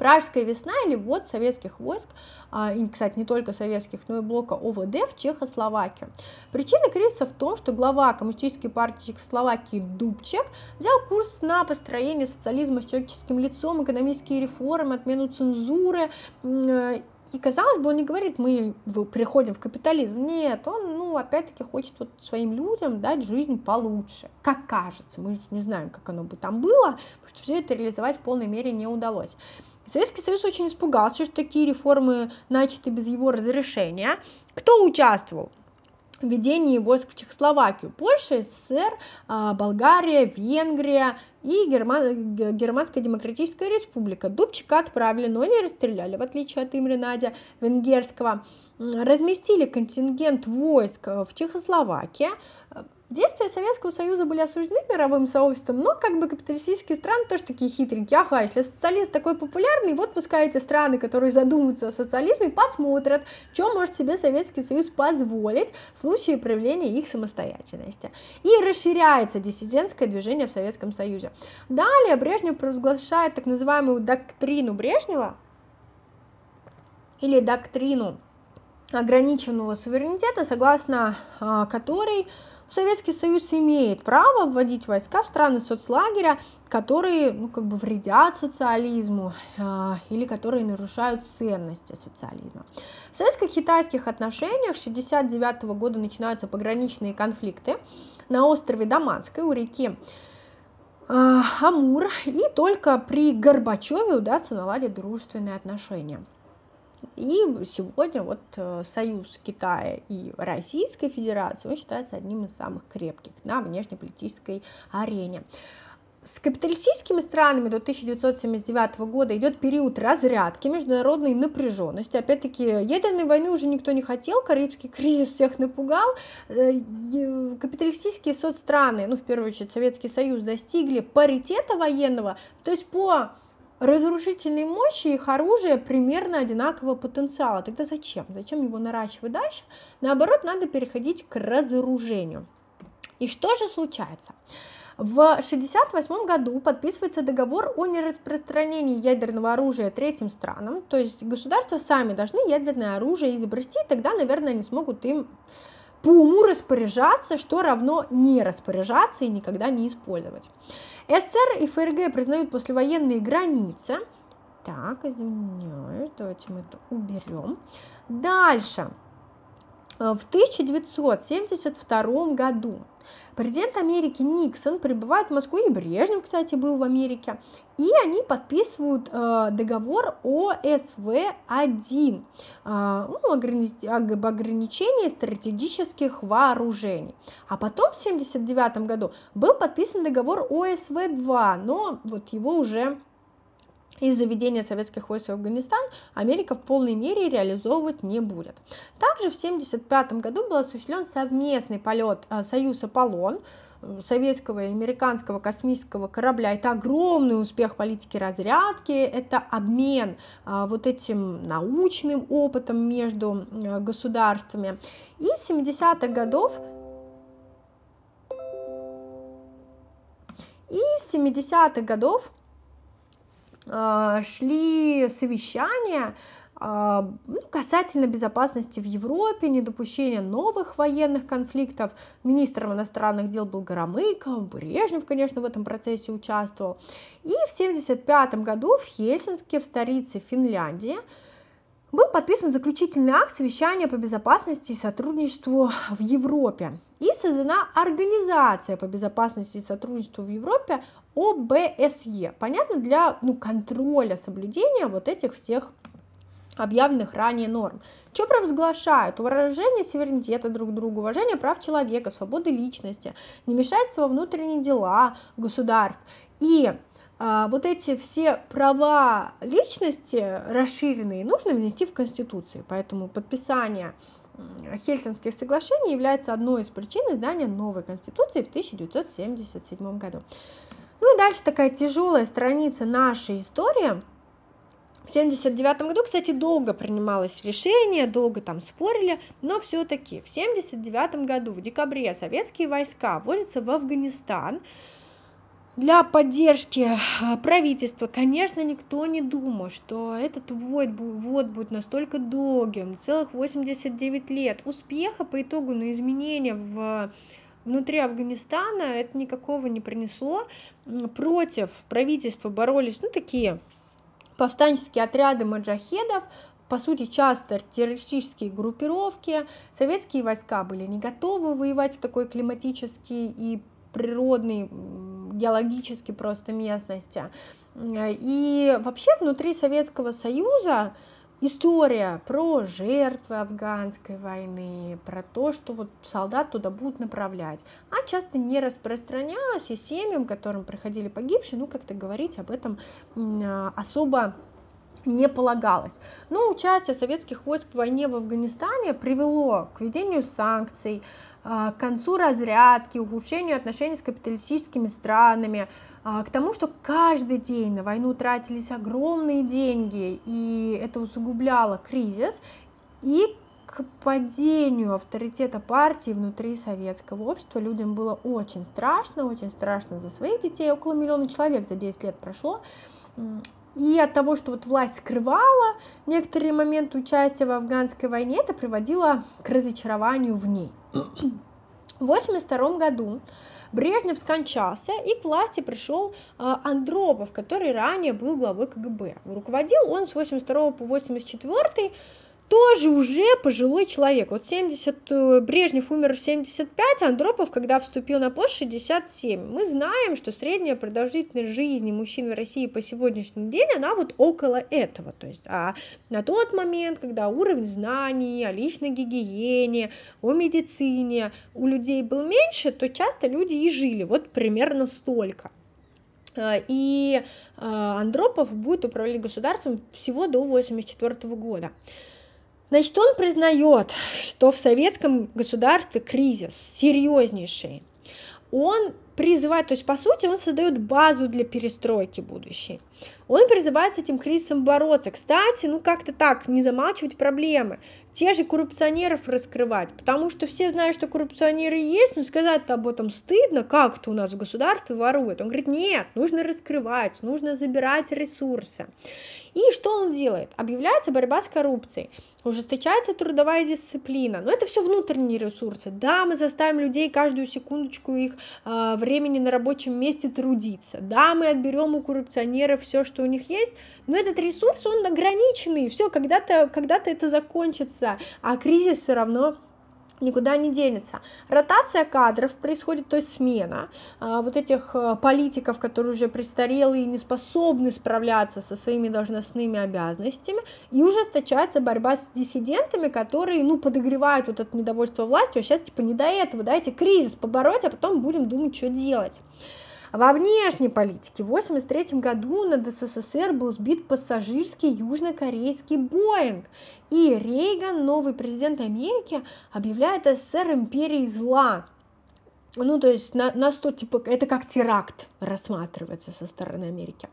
Пражская весна или вот советских войск, а, и, кстати, не только советских, но и блока ОВД в Чехословакию. Причина кризиса в том, что глава коммунистической партии Чехословакии Дубчек взял курс на построение социализма с человеческим лицом, экономические реформы, отмену цензуры э, и казалось бы, он не говорит, мы приходим в капитализм. Нет, он, ну, опять-таки, хочет вот своим людям дать жизнь получше. Как кажется, мы же не знаем, как оно бы там было, потому что все это реализовать в полной мере не удалось. Советский Союз очень испугался, что такие реформы начаты без его разрешения. Кто участвовал? введении войск в Чехословакию, Польша, СССР, а, Болгария, Венгрия и Герман... Германская Демократическая Республика. Дубчика отправили, но не расстреляли, в отличие от Имри Надя Венгерского. Разместили контингент войск э, в Чехословакии, Действия Советского Союза были осуждены мировым сообществом, но как бы капиталистические страны тоже такие хитренькие. Ага, если социализм такой популярный, вот пускай эти страны, которые задумаются о социализме, посмотрят, что может себе Советский Союз позволить в случае проявления их самостоятельности. И расширяется диссидентское движение в Советском Союзе. Далее Брежнев провозглашает так называемую доктрину Брежнева, или доктрину ограниченного суверенитета, согласно а, которой Советский Союз имеет право вводить войска в страны соцлагеря, которые ну, как бы вредят социализму э, или которые нарушают ценности социализма. В советско-китайских отношениях с 1969 года начинаются пограничные конфликты на острове Даманской у реки э, Амур, и только при Горбачеве удастся наладить дружественные отношения. И сегодня вот э, союз Китая и Российской Федерации, он считается одним из самых крепких на внешнеполитической арене. С капиталистическими странами до 1979 года идет период разрядки международной напряженности. Опять-таки, ядерной войны уже никто не хотел, Карибский кризис всех напугал. Э, капиталистические соцстраны, ну, в первую очередь Советский Союз, достигли паритета военного, то есть по разрушительной мощи их оружия примерно одинакового потенциала. Тогда зачем? Зачем его наращивать дальше? Наоборот, надо переходить к разоружению. И что же случается? В 1968 году подписывается договор о нераспространении ядерного оружия третьим странам, то есть государства сами должны ядерное оружие изобрести, и тогда, наверное, они смогут им по уму распоряжаться, что равно не распоряжаться и никогда не использовать. СССР и ФРГ признают послевоенные границы. Так, извиняюсь, давайте мы это уберем. Дальше. Э, в 1972 году. Президент Америки Никсон прибывает в Москву, и Брежнев, кстати, был в Америке, и они подписывают э, договор ОСВ-1 э, ну, об ограничении стратегических вооружений. А потом в 1979 году был подписан договор ОСВ-2, но вот его уже из заведения советских войск в Афганистан Америка в полной мере реализовывать не будет. Также в 1975 году был осуществлен совместный полет а, Союза Аполлон э, советского и американского космического корабля. Это огромный успех политики разрядки, это обмен а, вот этим научным опытом между а, государствами. И с 70-х годов и с 70-х годов Э, шли совещания э, ну, касательно безопасности в Европе, недопущения новых военных конфликтов. Министром иностранных дел был Горомыков, Брежнев, конечно, в этом процессе участвовал. И в 1975 году в Хельсинске, в столице Финляндии, был подписан заключительный акт совещания по безопасности и сотрудничеству в Европе и создана Организация по безопасности и сотрудничеству в Европе ОБСЕ. Понятно, для ну, контроля соблюдения вот этих всех объявленных ранее норм. Что провозглашают? Уважение суверенитета друг к другу, уважение прав человека, свободы личности, немешательство во внутренние дела государств. И а, вот эти все права личности расширенные нужно внести в Конституцию. Поэтому подписание Хельсинских соглашений является одной из причин издания новой Конституции в 1977 году. Ну и дальше такая тяжелая страница нашей истории. В 79 году, кстати, долго принималось решение, долго там спорили, но все-таки в 79 году, в декабре, советские войска вводятся в Афганистан, для поддержки а, правительства, конечно, никто не думал, что этот ввод, ввод будет настолько долгим, целых 89 лет. Успеха по итогу на изменения в внутри Афганистана это никакого не принесло. Против правительства боролись, ну, такие повстанческие отряды маджахедов, по сути, часто террористические группировки. Советские войска были не готовы воевать в такой климатический и природный геологически просто местности. И вообще внутри Советского Союза история про жертвы афганской войны, про то, что вот солдат туда будут направлять, а часто не распространялась, и семьям, которым приходили погибшие, ну, как-то говорить об этом особо не полагалось. Но участие советских войск в войне в Афганистане привело к введению санкций, а, к концу разрядки, ухудшению отношений с капиталистическими странами, а, к тому, что каждый день на войну тратились огромные деньги, и это усугубляло кризис, и к падению авторитета партии внутри советского общества. Людям было очень страшно, очень страшно за своих детей. Около миллиона человек за 10 лет прошло. И от того, что вот власть скрывала некоторые моменты участия в афганской войне, это приводило к разочарованию в ней. В 1982 году Брежнев скончался, и к власти пришел а, Андропов, который ранее был главой КГБ. Руководил он с 82 по 84 тоже уже пожилой человек. Вот 70, э, Брежнев умер в 75, а Андропов, когда вступил на пост, 67. Мы знаем, что средняя продолжительность жизни мужчин в России по сегодняшний день, она вот около этого. То есть а на тот момент, когда уровень знаний о личной гигиене, о медицине у людей был меньше, то часто люди и жили вот примерно столько. Э, и э, Андропов будет управлять государством всего до 1984 года. Значит, он признает, что в советском государстве кризис серьезнейший. Он призывает, то есть, по сути, он создает базу для перестройки будущей. Он призывает с этим кризисом бороться. Кстати, ну как-то так, не замалчивать проблемы, те же коррупционеров раскрывать, потому что все знают, что коррупционеры есть, но сказать-то об этом стыдно, как-то у нас в государстве воруют. Он говорит, нет, нужно раскрывать, нужно забирать ресурсы. И что он делает? Объявляется борьба с коррупцией, ужесточается трудовая дисциплина, но это все внутренние ресурсы. Да, мы заставим людей каждую секундочку их э, времени на рабочем месте трудиться. Да, мы отберем у коррупционеров все, что у них есть, но этот ресурс, он ограниченный, все, когда-то когда, -то, это закончится, а кризис все равно никуда не денется. Ротация кадров происходит, то есть смена а, вот этих э, политиков, которые уже престарелые и не способны справляться со своими должностными обязанностями, и ужесточается борьба с диссидентами, которые, ну, подогревают вот это недовольство властью, а сейчас, типа, не до этого, дайте кризис побороть, а потом будем думать, что делать. Во внешней политике в 1983 году над СССР был сбит пассажирский южнокорейский Боинг, и Рейган, новый президент Америки, объявляет СССР империей зла. Ну, то есть на, на 100, типа, это как теракт рассматривается со стороны Америки.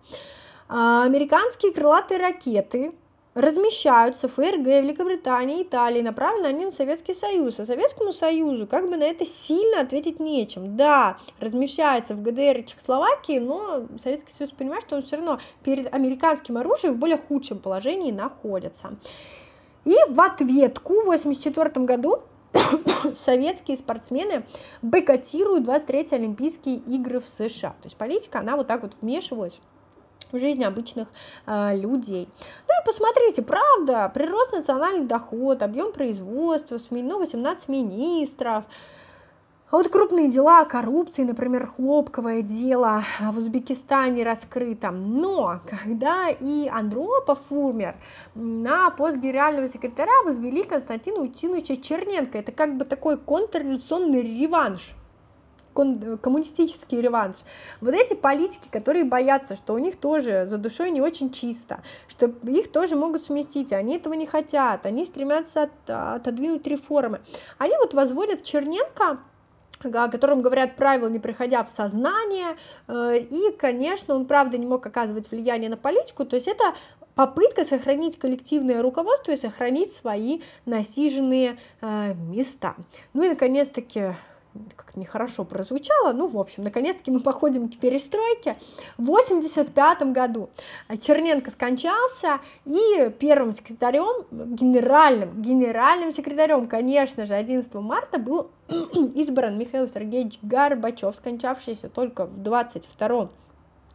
А, американские крылатые ракеты размещаются в ФРГ, Великобритании, Италии, направлены они на Советский Союз. А Советскому Союзу как бы на это сильно ответить нечем. Да, размещается в ГДР и Чехословакии, но Советский Союз понимает, что он все равно перед американским оружием в более худшем положении находится. И в ответку в 1984 году советские спортсмены бойкотируют 23-й Олимпийские игры в США. То есть политика, она вот так вот вмешивалась в жизни обычных э, людей. Ну и посмотрите, правда, прирост национальный доход, объем производства, сменено 18 министров. А вот крупные дела о коррупции, например, хлопковое дело в Узбекистане раскрыто. Но когда и Андропов умер, на пост генерального секретаря возвели Константина Утиновича Черненко. Это как бы такой контрреволюционный реванш – коммунистический реванш. Вот эти политики, которые боятся, что у них тоже за душой не очень чисто, что их тоже могут сместить, они этого не хотят, они стремятся от, отодвинуть реформы. Они вот возводят Черненко о котором говорят правила, не приходя в сознание, э, и, конечно, он, правда, не мог оказывать влияние на политику, то есть это попытка сохранить коллективное руководство и сохранить свои насиженные э, места. Ну и, наконец-таки, как-то нехорошо прозвучало, ну, в общем, наконец-таки мы походим к перестройке. В 85 году Черненко скончался, и первым секретарем, генеральным, генеральным секретарем, конечно же, 11 марта был избран Михаил Сергеевич Горбачев, скончавшийся только в 22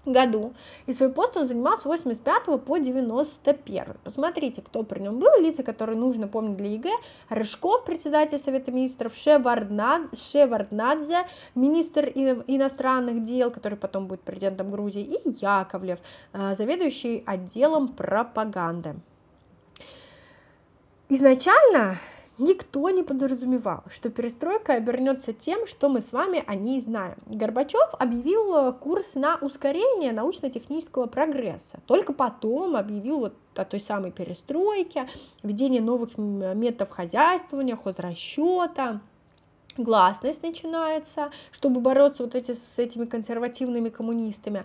году. И свой пост он занимал с 85 по 91. Посмотрите, кто при нем был, лица, которые нужно помнить для ЕГЭ. Рыжков, председатель Совета министров, Шеварднадзе, Шеварднадзе министр иностранных дел, который потом будет президентом Грузии, и Яковлев, э, заведующий отделом пропаганды. Изначально Никто не подразумевал, что перестройка обернется тем, что мы с вами о ней знаем. Горбачев объявил э, курс на ускорение научно-технического прогресса. Только потом объявил вот о той самой перестройке, введение новых методов хозяйствования, хозрасчета, гласность начинается, чтобы бороться вот эти, с этими консервативными коммунистами.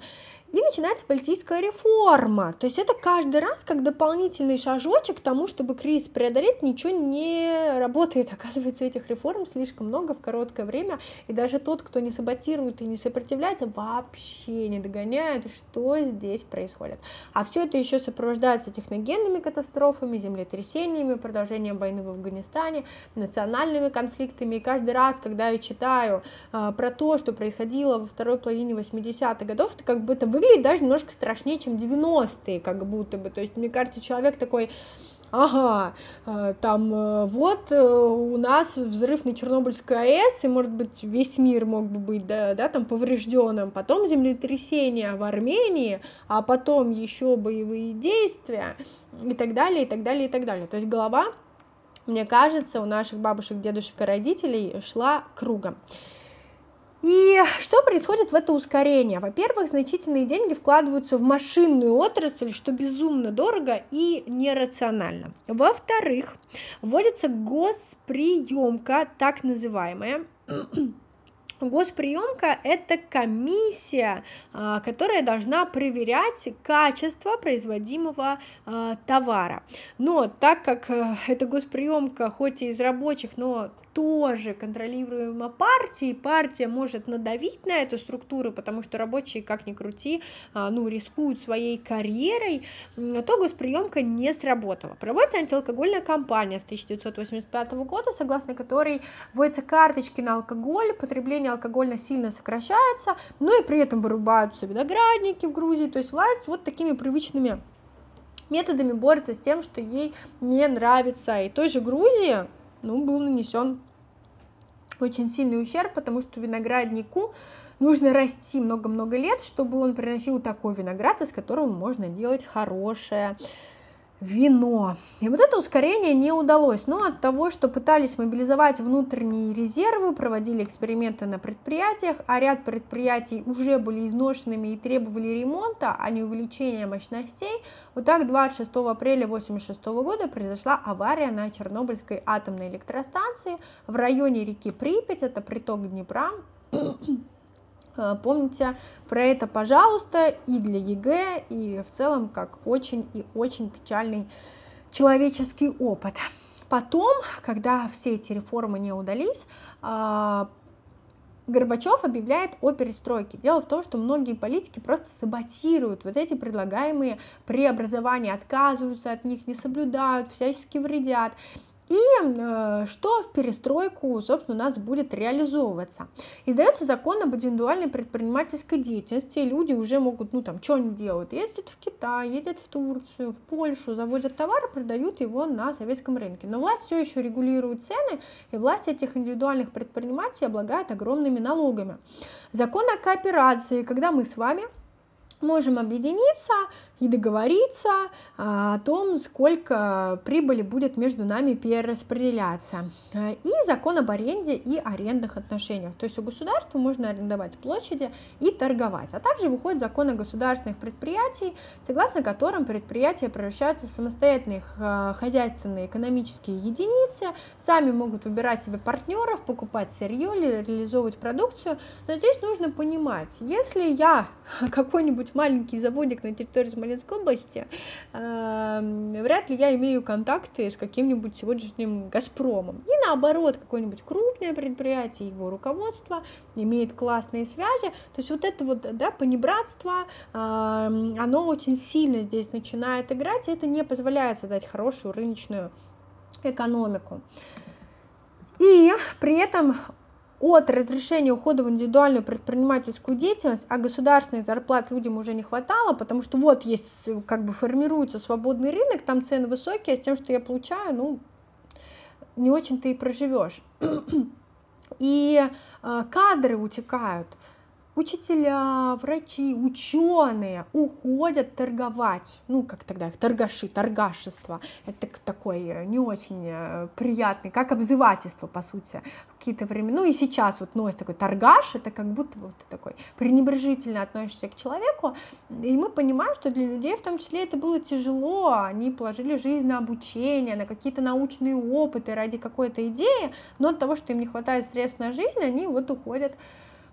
И начинается политическая реформа. То есть это каждый раз как дополнительный шажочек к тому, чтобы кризис преодолеть, ничего не работает. Оказывается, этих реформ слишком много в короткое время. И даже тот, кто не саботирует и не сопротивляется, вообще не догоняет, что здесь происходит. А все это еще сопровождается техногенными катастрофами, землетрясениями, продолжением войны в Афганистане, национальными конфликтами. И каждый раз, когда я читаю э, про то, что происходило во второй половине 80-х годов, это как бы это выглядит даже немножко страшнее, чем 90-е, как будто бы. То есть, мне кажется, человек такой, ага, э, там э, вот э, у нас взрыв на Чернобыльской АЭС, и, может быть, весь мир мог бы быть, да, да там поврежденным, потом землетрясение в Армении, а потом еще боевые действия и так далее, и так далее, и так далее. То есть голова, мне кажется, у наших бабушек, дедушек и родителей шла кругом. И что происходит в это ускорение? Во-первых, значительные деньги вкладываются в машинную отрасль, что безумно дорого и нерационально. Во-вторых, вводится госприемка, так называемая. Госприемка – это комиссия, а, которая должна проверять качество производимого а, товара. Но так как э, эта госприемка хоть и из рабочих, но тоже контролируема партией, партия может надавить на эту структуру, потому что рабочие, как ни крути, а, ну, рискуют своей карьерой, а то госприемка не сработала. Проводится антиалкогольная кампания с 1985 года, согласно которой вводятся карточки на алкоголь, потребление алкогольно сильно сокращается, ну и при этом вырубаются виноградники в Грузии, то есть власть вот такими привычными методами борется с тем, что ей не нравится. И той же Грузии ну, был нанесен очень сильный ущерб, потому что винограднику нужно расти много-много лет, чтобы он приносил такой виноград, из которого можно делать хорошее вино. И вот это ускорение не удалось, но от того, что пытались мобилизовать внутренние резервы, проводили эксперименты на предприятиях, а ряд предприятий уже были изношенными и требовали ремонта, а не увеличения мощностей, вот так 26 апреля 1986 года произошла авария на Чернобыльской атомной электростанции в районе реки Припять, это приток Днепра. Э, помните про это, пожалуйста, и для ЕГЭ, и в целом как очень и очень печальный человеческий опыт. Потом, когда все эти реформы не удались, а, Горбачев объявляет о перестройке. Дело в том, что многие политики просто саботируют вот эти предлагаемые преобразования, отказываются от них, не соблюдают, всячески вредят и э, что в перестройку, собственно, у нас будет реализовываться. Издается закон об индивидуальной предпринимательской деятельности, люди уже могут, ну там, что они делают? Ездят в Китай, ездят в Турцию, в Польшу, завозят товар и продают его на советском рынке. Но власть все еще регулирует цены, и власть этих индивидуальных предпринимателей облагает огромными налогами. Закон о кооперации, когда мы с вами можем объединиться и договориться а, о том, сколько прибыли будет между нами перераспределяться. А, и закон об аренде и арендных отношениях. То есть у государства можно арендовать площади и торговать. А также выходит закон о государственных предприятий, согласно которым предприятия превращаются в самостоятельные а, хозяйственные экономические единицы, сами могут выбирать себе партнеров, покупать сырье, реализовывать продукцию. Но здесь нужно понимать, если я какой-нибудь маленький заводик на территории Смоленской области, эм, вряд ли я имею контакты с каким-нибудь сегодняшним «Газпромом». И наоборот, какое-нибудь крупное предприятие, его руководство имеет классные связи. То есть вот это вот да, понебратство, эм, оно очень сильно здесь начинает играть, и это не позволяет создать хорошую рыночную экономику. И при этом от разрешения ухода в индивидуальную предпринимательскую деятельность, а государственных зарплат людям уже не хватало, потому что вот есть, как бы формируется свободный рынок, там цены высокие, а с тем, что я получаю, ну, не очень ты и проживешь. И а, кадры утекают учителя, врачи, ученые уходят торговать, ну, как тогда их, торгаши, торгашество, это такой э, не очень э, приятный, как обзывательство, по сути, в какие-то времена, ну, и сейчас вот новость такой, торгаш, это как будто вот такой пренебрежительно относишься к человеку, и мы понимаем, что для людей в том числе это было тяжело, они положили жизнь на обучение, на какие-то научные опыты ради какой-то идеи, но от того, что им не хватает средств на жизнь, они вот уходят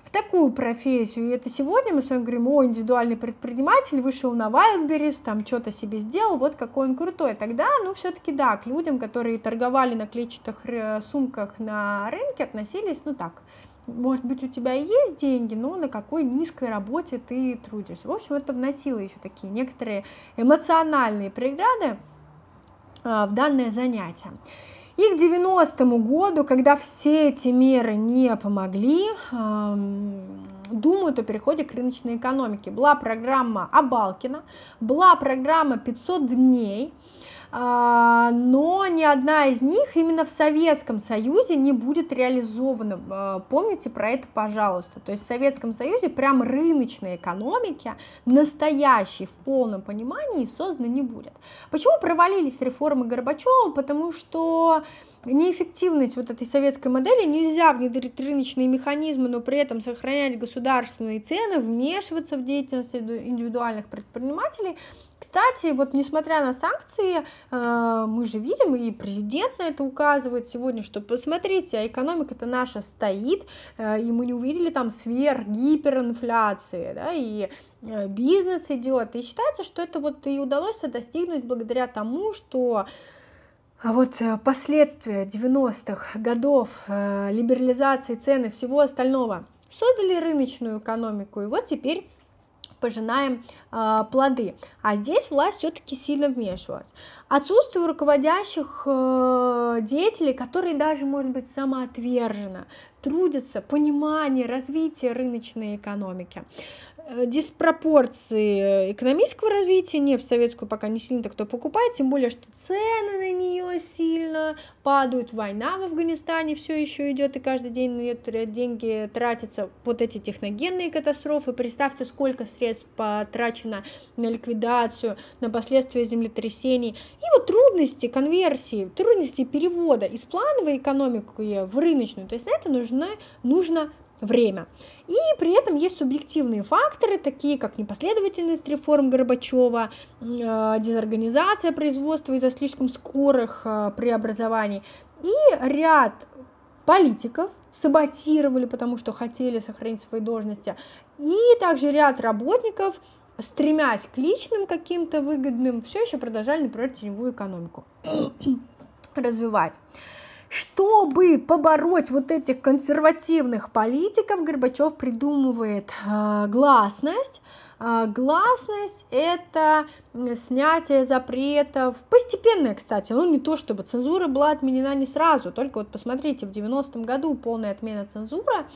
в такую профессию. И это сегодня мы с вами говорим, о, индивидуальный предприниматель вышел на Wildberries, там что-то себе сделал, вот какой он крутой. Тогда, ну, все-таки да, к людям, которые торговали на клетчатых э, сумках на рынке, относились, ну, так, может быть, у тебя и есть деньги, но на какой низкой работе ты трудишься. В общем, это вносило еще такие некоторые эмоциональные преграды а, в данное занятие. И к 90 году, когда все эти меры не помогли, думают о переходе к рыночной экономике. Была программа Абалкина, была программа 500 дней, а, но ни одна из них именно в Советском Союзе не будет реализована. Помните про это, пожалуйста. То есть в Советском Союзе прям рыночной экономики, настоящей в полном понимании, создана не будет. Почему провалились реформы Горбачева? Потому что неэффективность вот этой советской модели, нельзя внедрить рыночные механизмы, но при этом сохранять государственные цены, вмешиваться в деятельность индивидуальных предпринимателей. Кстати, вот несмотря на санкции, э, мы же видим, и президент на это указывает сегодня, что посмотрите, а экономика-то наша стоит, э, и мы не увидели там сверхгиперинфляции, да, и э, бизнес идет, и считается, что это вот и удалось достигнуть благодаря тому, что а вот э, последствия 90-х годов, э, либерализации цен и всего остального создали рыночную экономику, и вот теперь пожинаем э, плоды. А здесь власть все-таки сильно вмешивалась. Отсутствие руководящих э, деятелей, которые даже, может быть, самоотверженно трудятся, понимание, развитие рыночной экономики. Э, диспропорции э, экономического развития. Нефть советскую пока не сильно кто покупает, тем более, что цены на нее сильно падают. Война в Афганистане все еще идет, и каждый день на нее деньги тратятся. Вот эти техногенные катастрофы. Представьте, сколько средств потрачено на ликвидацию, на последствия землетрясений. И вот трудности конверсии, трудности перевода из плановой экономики в рыночную. То есть на это нужно, нужно время. И при этом есть субъективные факторы, такие как непоследовательность реформ Горбачева, э, дезорганизация производства из-за слишком скорых э, преобразований и ряд политиков саботировали, потому что хотели сохранить свои должности, и также ряд работников, стремясь к личным каким-то выгодным, все еще продолжали, например, теневую экономику развивать. Чтобы побороть вот этих консервативных политиков, Горбачев придумывает э, гласность. Э, гласность – это снятие запретов, постепенное, кстати, ну не то чтобы цензура была отменена не сразу, только вот посмотрите, в 90-м году полная отмена цензура.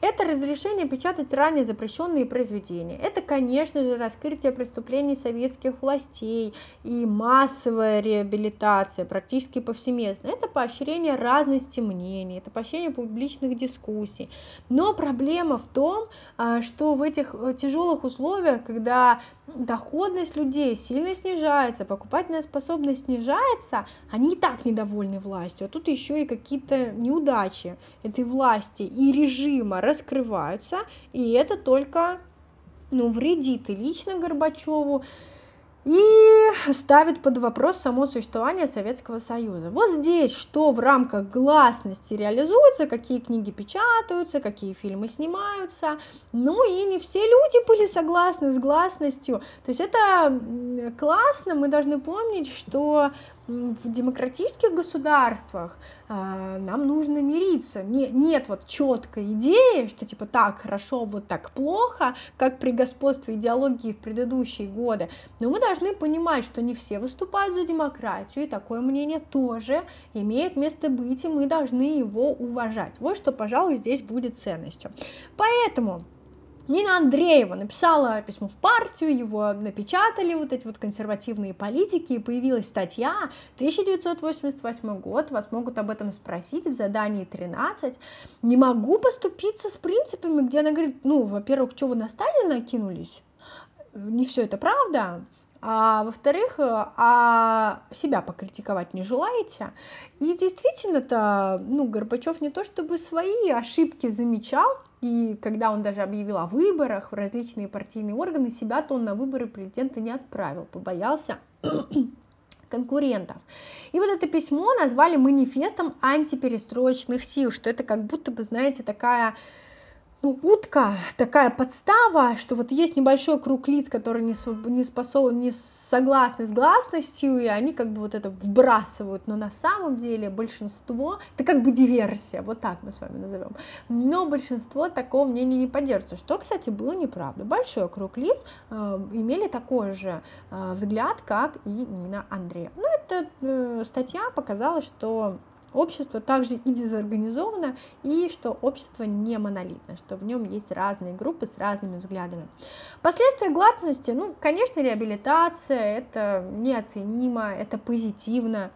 Это разрешение печатать ранее запрещенные произведения. Это, конечно же, раскрытие преступлений советских властей и массовая реабилитация практически повсеместно. Это поощрение разности мнений, это поощрение публичных дискуссий. Но проблема в том, а, что в этих э, тяжелых условиях, когда доходность людей сильно снижается, покупательная способность снижается, они и так недовольны властью, а тут еще и какие-то неудачи этой власти и режима, раскрываются, и это только ну, вредит и лично Горбачеву, и ставит под вопрос само существование Советского Союза. Вот здесь, что в рамках гласности реализуется, какие книги печатаются, какие фильмы снимаются. Ну и не все люди были согласны с гласностью. То есть это классно, мы должны помнить, что в демократических государствах э, нам нужно мириться. Не, нет вот четкой идеи, что типа так хорошо, вот так плохо, как при господстве идеологии в предыдущие годы. Но мы должны понимать, что не все выступают за демократию, и такое мнение тоже имеет место быть, и мы должны его уважать. Вот что, пожалуй, здесь будет ценностью. Поэтому... Нина Андреева написала письмо в партию, его напечатали вот эти вот консервативные политики, и появилась статья 1988 год, вас могут об этом спросить в задании 13. Не могу поступиться с принципами, где она говорит, ну, во-первых, что вы на Сталина кинулись, Не все это правда, а, во-вторых, э, а себя покритиковать не желаете. И действительно-то, ну, Горбачев не то чтобы свои ошибки замечал, и когда он даже объявил о выборах в различные партийные органы, себя-то он на выборы президента не отправил, побоялся конкурентов. И вот это письмо назвали манифестом антиперестроечных сил, что это как будто бы, знаете, такая ну, утка, такая подстава, что вот есть небольшой круг лиц, которые не, не, способ, не согласны с гласностью, и они как бы вот это вбрасывают, но на самом деле большинство, это как бы диверсия, вот так мы с вами назовем, но большинство такого мнения не поддержится, что, кстати, было неправда. Большой круг лиц э, имели такой же э, взгляд, как и Нина Андреева. Ну, эта э, статья показала, что общество также и дезорганизовано, и что общество не монолитно, что в нем есть разные группы с разными взглядами. Последствия гладности ну, конечно, реабилитация, это неоценимо, это позитивно,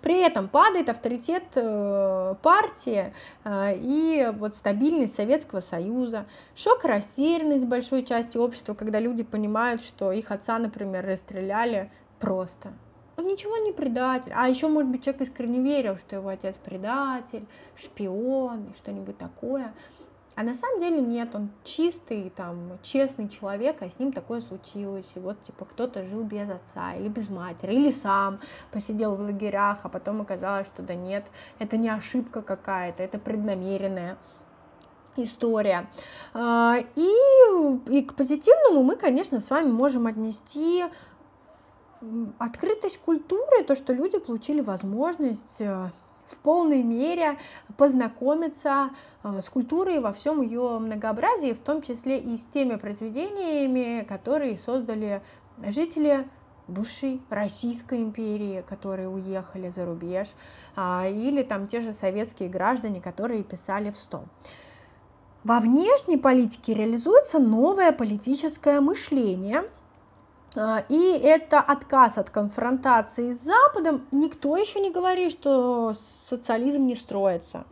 при этом падает авторитет э, партии э, и вот стабильность Советского Союза, шок растерянность большой части общества, когда люди понимают, что их отца, например, расстреляли просто он ничего не предатель. А еще, может быть, человек искренне верил, что его отец предатель, шпион и что-нибудь такое. А на самом деле нет, он чистый, там, честный человек, а с ним такое случилось. И вот, типа, кто-то жил без отца или без матери, или сам посидел в лагерях, а потом оказалось, что да нет, это не ошибка какая-то, это преднамеренная история. А, и, и к позитивному мы, конечно, с вами можем отнести открытость культуры, то, что люди получили возможность э, в полной мере познакомиться э, с культурой во всем ее многообразии, в том числе и с теми произведениями, которые создали жители бывшей Российской империи, которые уехали за рубеж, а, или там те же советские граждане, которые писали в стол. Во внешней политике реализуется новое политическое мышление – а, и это отказ от конфронтации с Западом. Никто еще не говорит, что социализм не строится.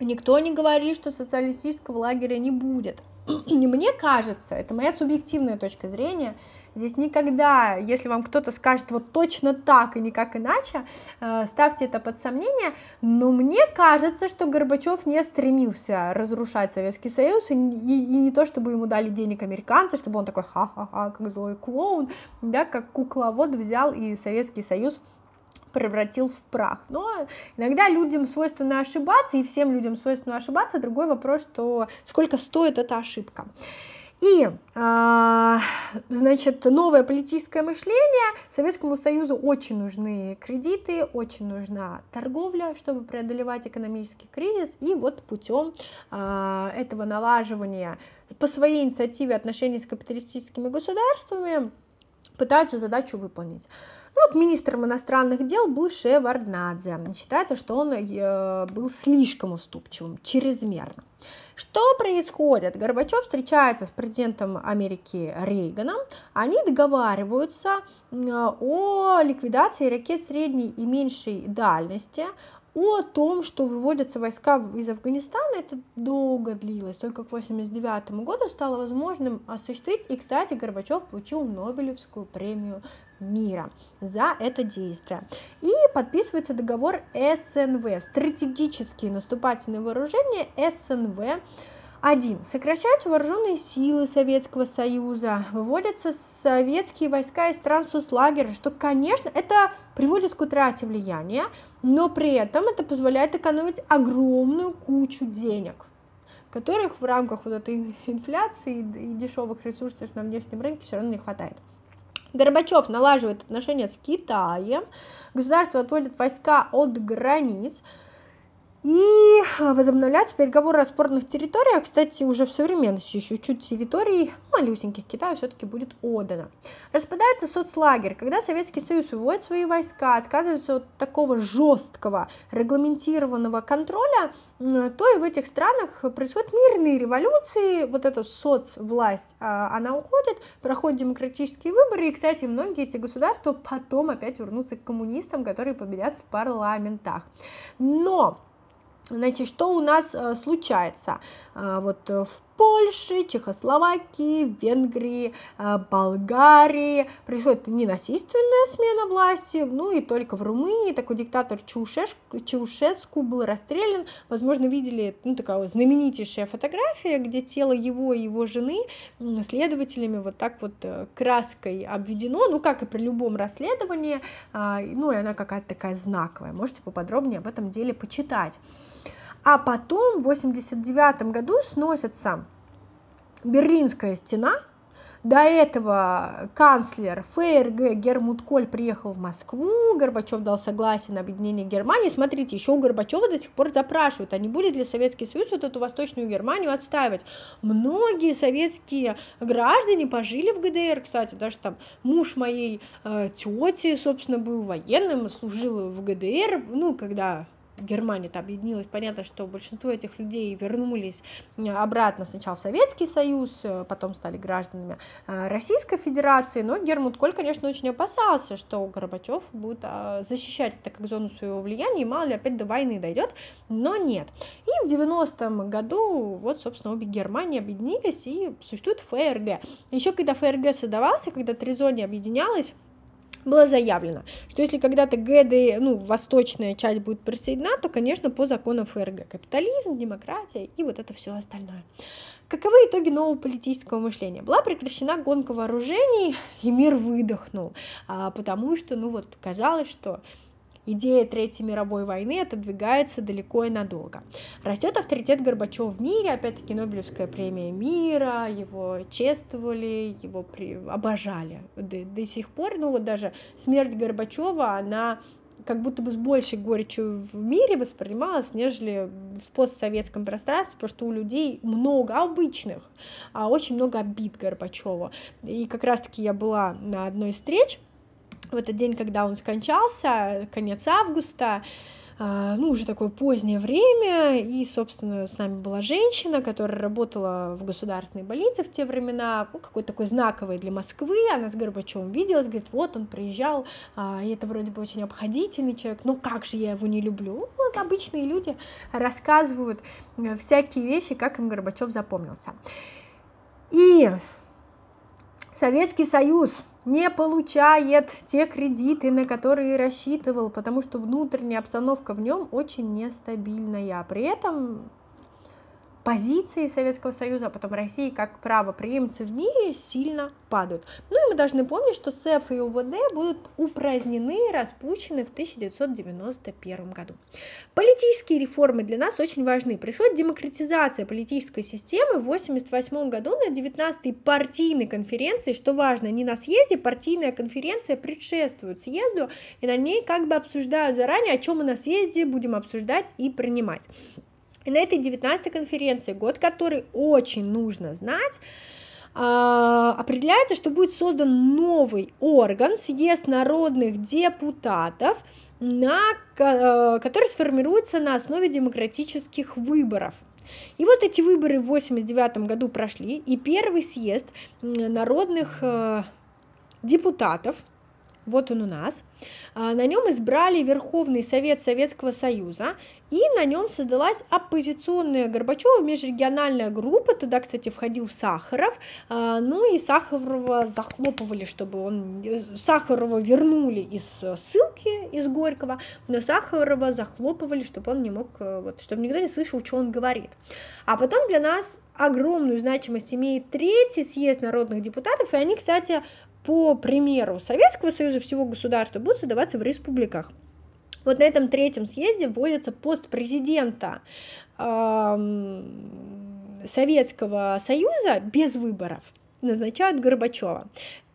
Никто не говорит, что социалистического лагеря не будет. мне кажется, это моя субъективная точка зрения, Здесь никогда, если вам кто-то скажет вот точно так и никак иначе, э, ставьте это под сомнение, но мне кажется, что Горбачев не стремился разрушать Советский Союз, и, и, и не то, чтобы ему дали денег американцы, чтобы он такой ха-ха-ха, как злой клоун, да, как кукловод взял и Советский Союз превратил в прах. Но иногда людям свойственно ошибаться, и всем людям свойственно ошибаться. Другой вопрос, что сколько стоит эта ошибка. И, а, значит, новое политическое мышление. Советскому Союзу очень нужны кредиты, очень нужна торговля, чтобы преодолевать экономический кризис. И вот путем а, этого налаживания по своей инициативе отношений с капиталистическими государствами пытаются задачу выполнить. Ну вот министром иностранных дел был Шеварднадзе. Считается, что он э, был слишком уступчивым, чрезмерно. Что происходит? Горбачев встречается с президентом Америки Рейганом, они договариваются э, о ликвидации ракет средней и меньшей дальности, о том, что выводятся войска из Афганистана, это долго длилось, только к 1989 году стало возможным осуществить, и, кстати, Горбачев получил Нобелевскую премию мира за это действие. И подписывается договор СНВ, стратегические наступательные вооружения СНВ, 1. Сокращаются вооруженные силы Советского Союза, выводятся советские войска из стран соцлагеря, что, конечно, это приводит к утрате влияния, но при этом это позволяет экономить огромную кучу денег которых в рамках вот этой инфляции и дешевых ресурсов на внешнем рынке все равно не хватает. Горбачев налаживает отношения с Китаем, государство отводит войска от границ, и а, возобновляются переговоры о спорных территориях, кстати, уже в современности, еще чуть территорий малюсеньких Китая все-таки будет отдано. Распадается соцлагерь, когда Советский Союз выводит свои войска, отказывается от такого жесткого регламентированного контроля, то и в этих странах происходят мирные революции, вот эта соцвласть, а, она уходит, проходят демократические выборы, и, кстати, многие эти государства потом опять вернутся к коммунистам, которые победят в парламентах. Но Значит, что у нас э, случается а, вот э, в Польши, Чехословакии, Венгрии, а, Болгарии. Происходит ненасильственная смена власти, ну и только в Румынии такой диктатор Чаушеску, Чаушеску был расстрелян. Возможно, видели ну, такая вот знаменитейшая фотография, где тело его и его жены следователями вот так вот э, краской обведено, ну как и при любом расследовании, а, ну и она какая-то такая знаковая. Можете поподробнее об этом деле почитать. А потом в 89 году сносится Берлинская стена, до этого канцлер ФРГ Гермут Коль приехал в Москву, Горбачев дал согласие на объединение Германии. Смотрите, еще у Горбачева до сих пор запрашивают, а не будет ли Советский Союз вот эту Восточную Германию отстаивать. Многие советские граждане пожили в ГДР, кстати, даже там муж моей э, тети, собственно, был военным, служил в ГДР, ну, когда Германия-то объединилась, понятно, что большинство этих людей вернулись э, обратно сначала в Советский Союз, э, потом стали гражданами э, Российской Федерации, но Гермут Коль, конечно, очень опасался, что Горбачев будет а, защищать это как зону своего влияния, и мало ли опять до войны дойдет, но нет. И в 90-м году, вот, собственно, обе Германии объединились, и существует ФРГ. Еще когда ФРГ создавался, когда Тризони объединялась, было заявлено, что если когда-то ГД, ну, восточная часть будет присоединена, то, конечно, по законам ФРГ капитализм, демократия и вот это все остальное. Каковы итоги нового политического мышления? Была прекращена гонка вооружений, и мир выдохнул, а, потому что, ну вот, казалось, что Идея Третьей мировой войны отодвигается далеко и надолго. Растет авторитет Горбачева в мире, опять-таки Нобелевская премия мира, его чествовали, его при... обожали до, до сих пор. Ну вот даже смерть Горбачева, она как будто бы с большей горечью в мире воспринималась, нежели в постсоветском пространстве, потому что у людей много обычных, а очень много обид Горбачева. И как раз-таки я была на одной из встреч, в этот день, когда он скончался, конец августа, а, ну, уже такое позднее время, и, собственно, с нами была женщина, которая работала в государственной больнице в те времена, ну, какой-то такой знаковый для Москвы, она с Горбачевым виделась, говорит, вот он приезжал, а, и это вроде бы очень обходительный человек, ну, как же я его не люблю? Вот обычные люди рассказывают э, всякие вещи, как им Горбачев запомнился. И Советский Союз не получает те кредиты, на которые рассчитывал, потому что внутренняя обстановка в нем очень нестабильная. При этом позиции Советского Союза, а потом России как правоприемцы в мире сильно падают. Ну и мы должны помнить, что СЭФ и УВД будут упразднены и распущены в 1991 году. Политические реформы для нас очень важны. Происходит демократизация политической системы в 1988 году на 19-й партийной конференции, что важно, не на съезде, партийная конференция предшествует съезду, и на ней как бы обсуждают заранее, о чем мы на съезде будем обсуждать и принимать. И на этой 19-й конференции, год который очень нужно знать, а, определяется, что будет создан новый орган, съезд народных депутатов, на, э, который сформируется на основе демократических выборов. И вот эти выборы в 89 году прошли, и первый съезд народных э, депутатов – вот он у нас. А, на нем избрали Верховный Совет Советского Союза, и на нем создалась оппозиционная Горбачева межрегиональная группа, туда, кстати, входил Сахаров, а, ну и Сахарова захлопывали, чтобы он... Сахарова вернули из ссылки, из Горького, но Сахарова захлопывали, чтобы он не мог, э, вот, чтобы никто не слышал, что он говорит. А потом для нас огромную значимость имеет Третий съезд народных депутатов, и они, кстати, по примеру Советского Союза всего государства, будут создаваться в республиках. Вот на этом третьем съезде вводится пост президента Советского Союза без выборов назначают Горбачева.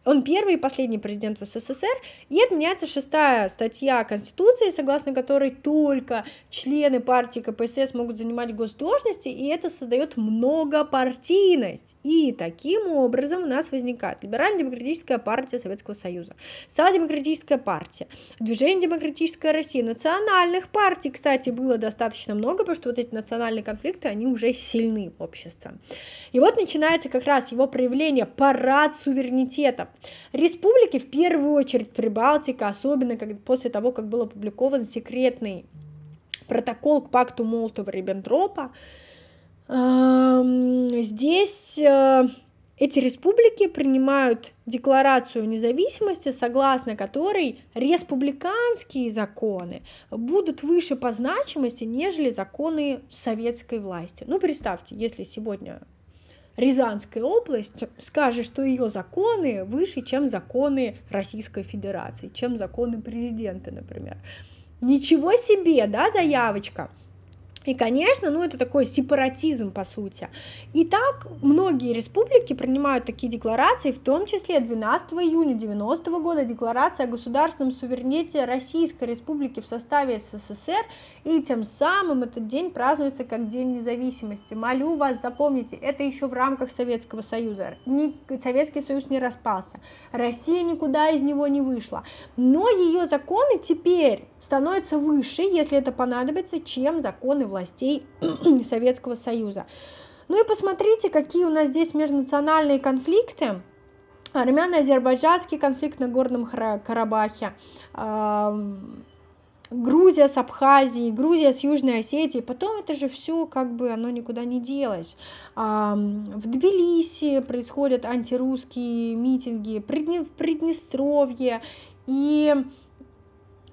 Он первый и последний президент в СССР, и отменяется шестая статья Конституции, согласно которой только члены партии КПСС могут занимать госдолжности, и это создает многопартийность. И таким образом у нас возникает Либерально-демократическая партия Советского Союза, Социал-демократическая партия, Движение демократическая Россия, национальных партий, кстати, было достаточно много, потому что вот эти национальные конфликты, они уже сильны в обществе. И вот начинается как раз его проявление парад суверенитетов. Республики, в первую очередь Прибалтика, особенно как, после того, как был опубликован секретный протокол к пакту Молотова-Риббентропа, здесь э, эти республики принимают декларацию независимости, согласно которой республиканские законы будут выше по значимости, нежели законы советской власти. Ну, представьте, если сегодня Рязанская область скажет, что ее законы выше, чем законы Российской Федерации, чем законы президента, например. Ничего себе, да, заявочка? И, конечно, ну это такой сепаратизм, по сути. И так многие республики принимают такие декларации, в том числе 12 июня 90 -го года декларация о государственном суверенитете Российской Республики в составе СССР, и тем самым этот день празднуется как День независимости. Молю вас, запомните, это еще в рамках Советского Союза. Ни, Советский Союз не распался, Россия никуда из него не вышла. Но ее законы теперь становится выше, если это понадобится, чем законы властей Советского Союза. Ну и посмотрите, какие у нас здесь межнациональные конфликты. Армяно-азербайджанский конфликт на Горном Карабахе, Грузия с Абхазией, Грузия с Южной Осетией, потом это же все как бы оно никуда не делось. В Тбилиси происходят антирусские митинги, в Приднестровье, и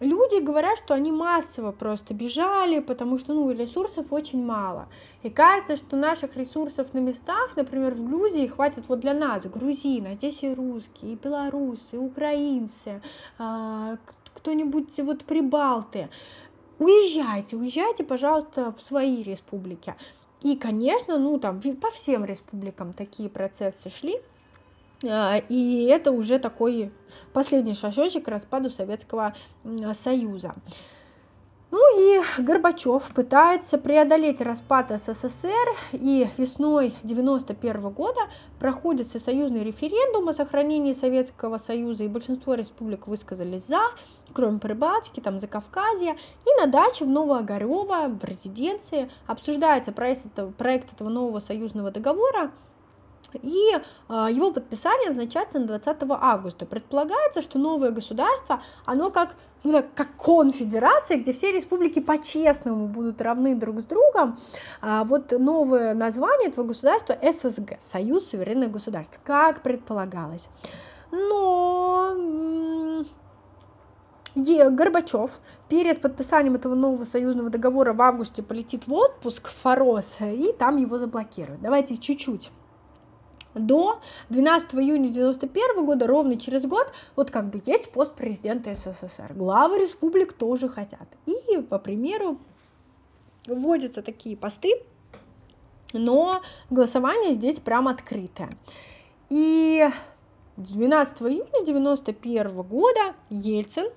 люди говорят, что они массово просто бежали, потому что ну, ресурсов очень мало. И кажется, что наших ресурсов на местах, например, в Грузии хватит вот для нас, грузин, а здесь и русские, и белорусы, и украинцы, а, кто-нибудь вот прибалты. Уезжайте, уезжайте, пожалуйста, в свои республики. И, конечно, ну там по всем республикам такие процессы шли, а, и это уже такой последний шажочек распаду Советского Союза. Ну и Горбачев пытается преодолеть распад СССР, и весной 1991 года проходит всесоюзный референдум о сохранении Советского Союза, и большинство республик высказались «за», кроме Прибалтики, там за Закавказья, и на даче в Новоогарево, в резиденции, обсуждается проект этого, проект этого нового союзного договора, и а, его подписание назначается на 20 августа. Предполагается, что новое государство, оно как ну, как конфедерация, где все республики по-честному будут равны друг с другом. А вот новое название этого государства ССГ, Союз суверенных государств, как предполагалось. Но Е. Горбачев перед подписанием этого нового союзного договора в августе полетит в отпуск в Форос, и там его заблокируют. Давайте чуть-чуть до 12 июня 1991 года, ровно через год, вот как бы есть пост президента СССР. Главы республик тоже хотят. И, по примеру, вводятся такие посты, но голосование здесь прям открытое. И 12 июня 1991 года Ельцин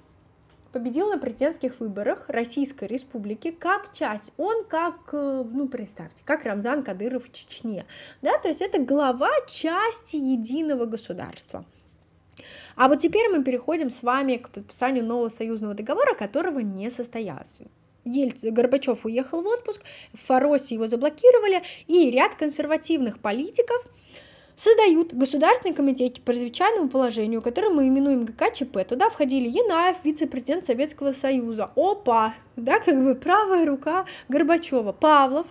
победил на президентских выборах Российской Республики как часть, он как, э, ну представьте, как Рамзан Кадыров в Чечне, да, то есть это глава части единого государства. А вот теперь мы переходим с вами к подписанию нового союзного договора, которого не состоялось. Ельцин, Горбачев уехал в отпуск, в Фаросе его заблокировали, и ряд консервативных политиков, создают Государственный комитет по чрезвычайному положению, который мы именуем ГКЧП. Туда входили Янаев, вице-президент Советского Союза. Опа! Да, как бы правая рука Горбачева. Павлов,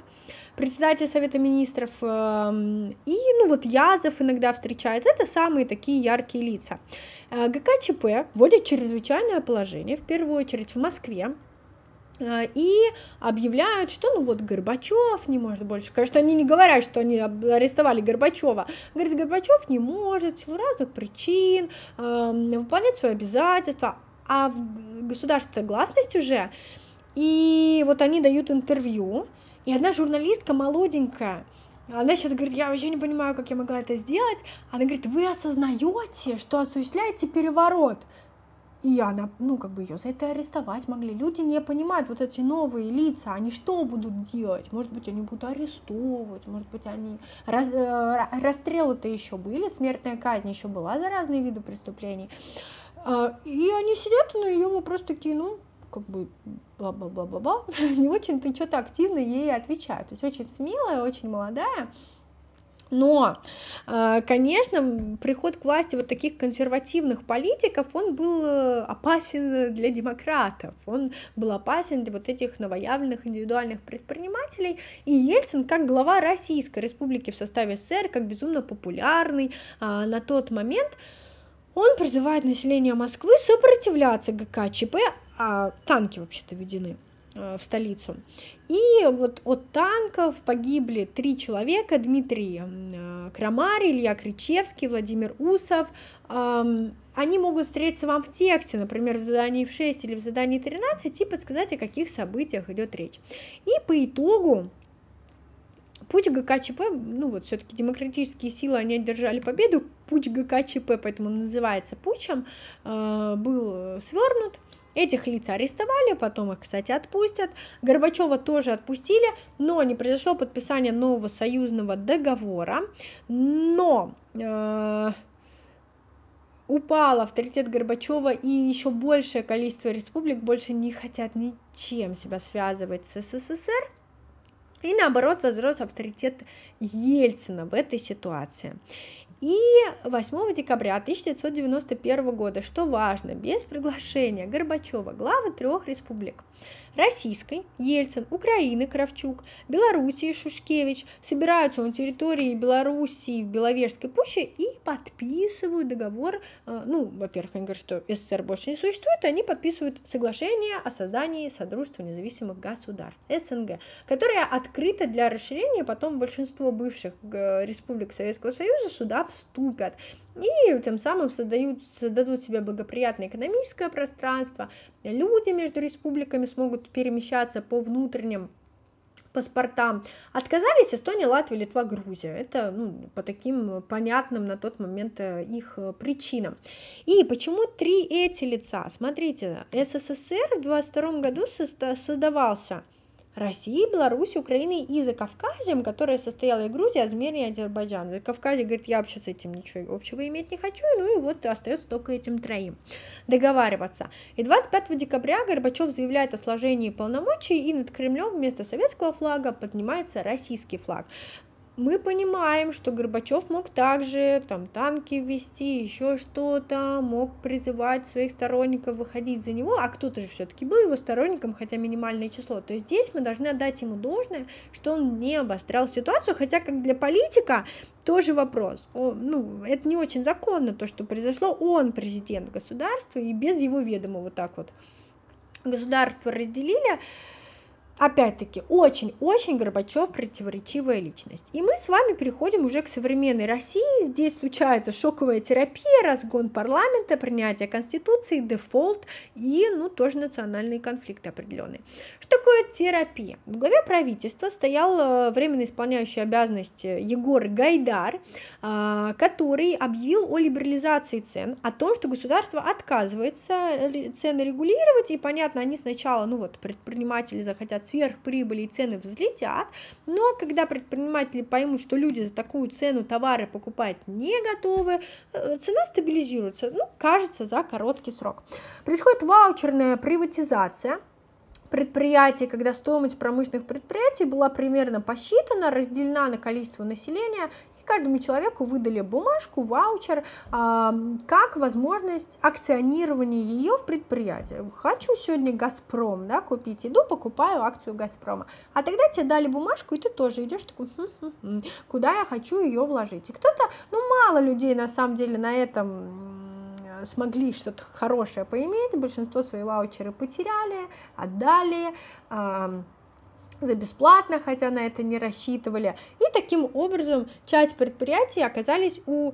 председатель Совета Министров. Эм, и, ну вот, Язов иногда встречает. Это самые такие яркие лица. Э, ГКЧП вводит чрезвычайное положение, в первую очередь в Москве. Э, и объявляют, что ну вот Горбачев не может больше. Конечно, они не говорят, что они арестовали Горбачева. Говорит, Горбачев не может в силу разных причин эм, выполнять свои обязательства, а в государстве гласность уже. И вот они дают интервью, и одна журналистка молоденькая, она сейчас говорит, я вообще не понимаю, как я могла это сделать. Она говорит, вы осознаете, что осуществляете переворот. И она, ну, как бы ее за это арестовать могли. Люди не понимают вот эти новые лица, они что будут делать? Может быть, они будут арестовывать, может быть, они... Раз, э, расстрелы-то еще были, смертная казнь еще была за разные виды преступлений. Э, и они сидят на ну, ее вопрос такие, ну, как бы бла-бла-бла-бла-бла, не очень-то что-то активно ей отвечают. То есть очень смелая, очень молодая, но, э, конечно, приход к власти вот таких консервативных политиков, он был э, опасен для демократов, он был опасен для вот этих новоявленных индивидуальных предпринимателей, и Ельцин, как глава Российской Республики в составе СССР, как безумно популярный а, на тот момент, он призывает население Москвы сопротивляться ГКЧП, а танки вообще-то введены. Э, в столицу. И вот от танков погибли три человека, Дмитрий э, Крамарь, Илья Кричевский, Владимир Усов. Они могут встретиться вам в тексте, например, в задании в 6 или в задании 13, и подсказать, о каких событиях идет речь. И по итогу Путь ГКЧП, ну вот все-таки демократические силы, они одержали победу, путь ГКЧП, поэтому называется путчем, э, был свернут, Этих лиц арестовали, потом их, кстати, отпустят. Горбачева тоже отпустили, но не произошло подписание нового союзного договора. Но э, упал авторитет Горбачева, и еще большее количество республик больше не хотят ничем себя связывать с СССР и наоборот возрос авторитет Ельцина в этой ситуации. И 8 декабря 1991 года, что важно, без приглашения Горбачева главы трех республик российской – Ельцин, Украины – Кравчук, Белоруссии – Шушкевич собираются на территории Белоруссии в Беловежской пуще и подписывают договор, э, ну, во-первых, они говорят, что СССР больше не существует, они подписывают соглашение о создании Содружества независимых государств, СНГ, которое открыто для расширения, потом большинство бывших э, республик Советского Союза сюда вступят, и тем самым создают, создадут себе благоприятное экономическое пространство, люди между республиками смогут будут перемещаться по внутренним паспортам. Отказались Эстония, Латвия, Литва, Грузия. Это ну, по таким понятным на тот момент э, их э, причинам. И почему три эти лица? Смотрите, СССР в 22 году создавался России, Беларуси, Украины и за Кавказем, которая состояла и Грузия, Азмерия и Азербайджан. За Кавказе, говорит, я вообще с этим ничего общего иметь не хочу, ну и вот остается только этим троим договариваться. И 25 декабря Горбачев заявляет о сложении полномочий, и над Кремлем вместо советского флага поднимается российский флаг мы понимаем, что Горбачев мог также там танки ввести, еще что-то, мог призывать своих сторонников выходить за него, а кто-то же все-таки был его сторонником, хотя минимальное число. То есть здесь мы должны отдать ему должное, что он не обострял ситуацию, хотя как для политика тоже вопрос. Он, ну, это не очень законно, то, что произошло. Он президент государства, и без его ведома вот так вот государство разделили опять-таки, очень-очень Горбачев противоречивая личность. И мы с вами переходим уже к современной России. Здесь случается шоковая терапия, разгон парламента, принятие Конституции, дефолт и, ну, тоже национальные конфликты определенные. Что такое терапия? В главе правительства стоял э, временно исполняющий обязанности Егор Гайдар, а, который объявил о либерализации цен, о том, что государство отказывается цены регулировать, и, понятно, они сначала, ну вот, предприниматели захотят от сверхприбыли и цены взлетят, но когда предприниматели поймут, что люди за такую цену товары покупать не готовы, э, цена стабилизируется, ну, кажется, за короткий срок. Происходит ваучерная приватизация – предприятий, когда стоимость промышленных предприятий была примерно посчитана, разделена на количество населения, и каждому человеку выдали бумажку, ваучер, а, как возможность акционирования ее в предприятии. Хочу сегодня «Газпром» да, купить, иду, покупаю акцию «Газпрома». А тогда тебе дали бумажку, и ты тоже идешь такой, хм -хм -хм, куда я хочу ее вложить. И кто-то, ну мало людей на самом деле на этом смогли что-то хорошее поиметь, большинство свои ваучеры потеряли, отдали, за бесплатно, хотя на это не рассчитывали. И таким образом часть предприятий оказались у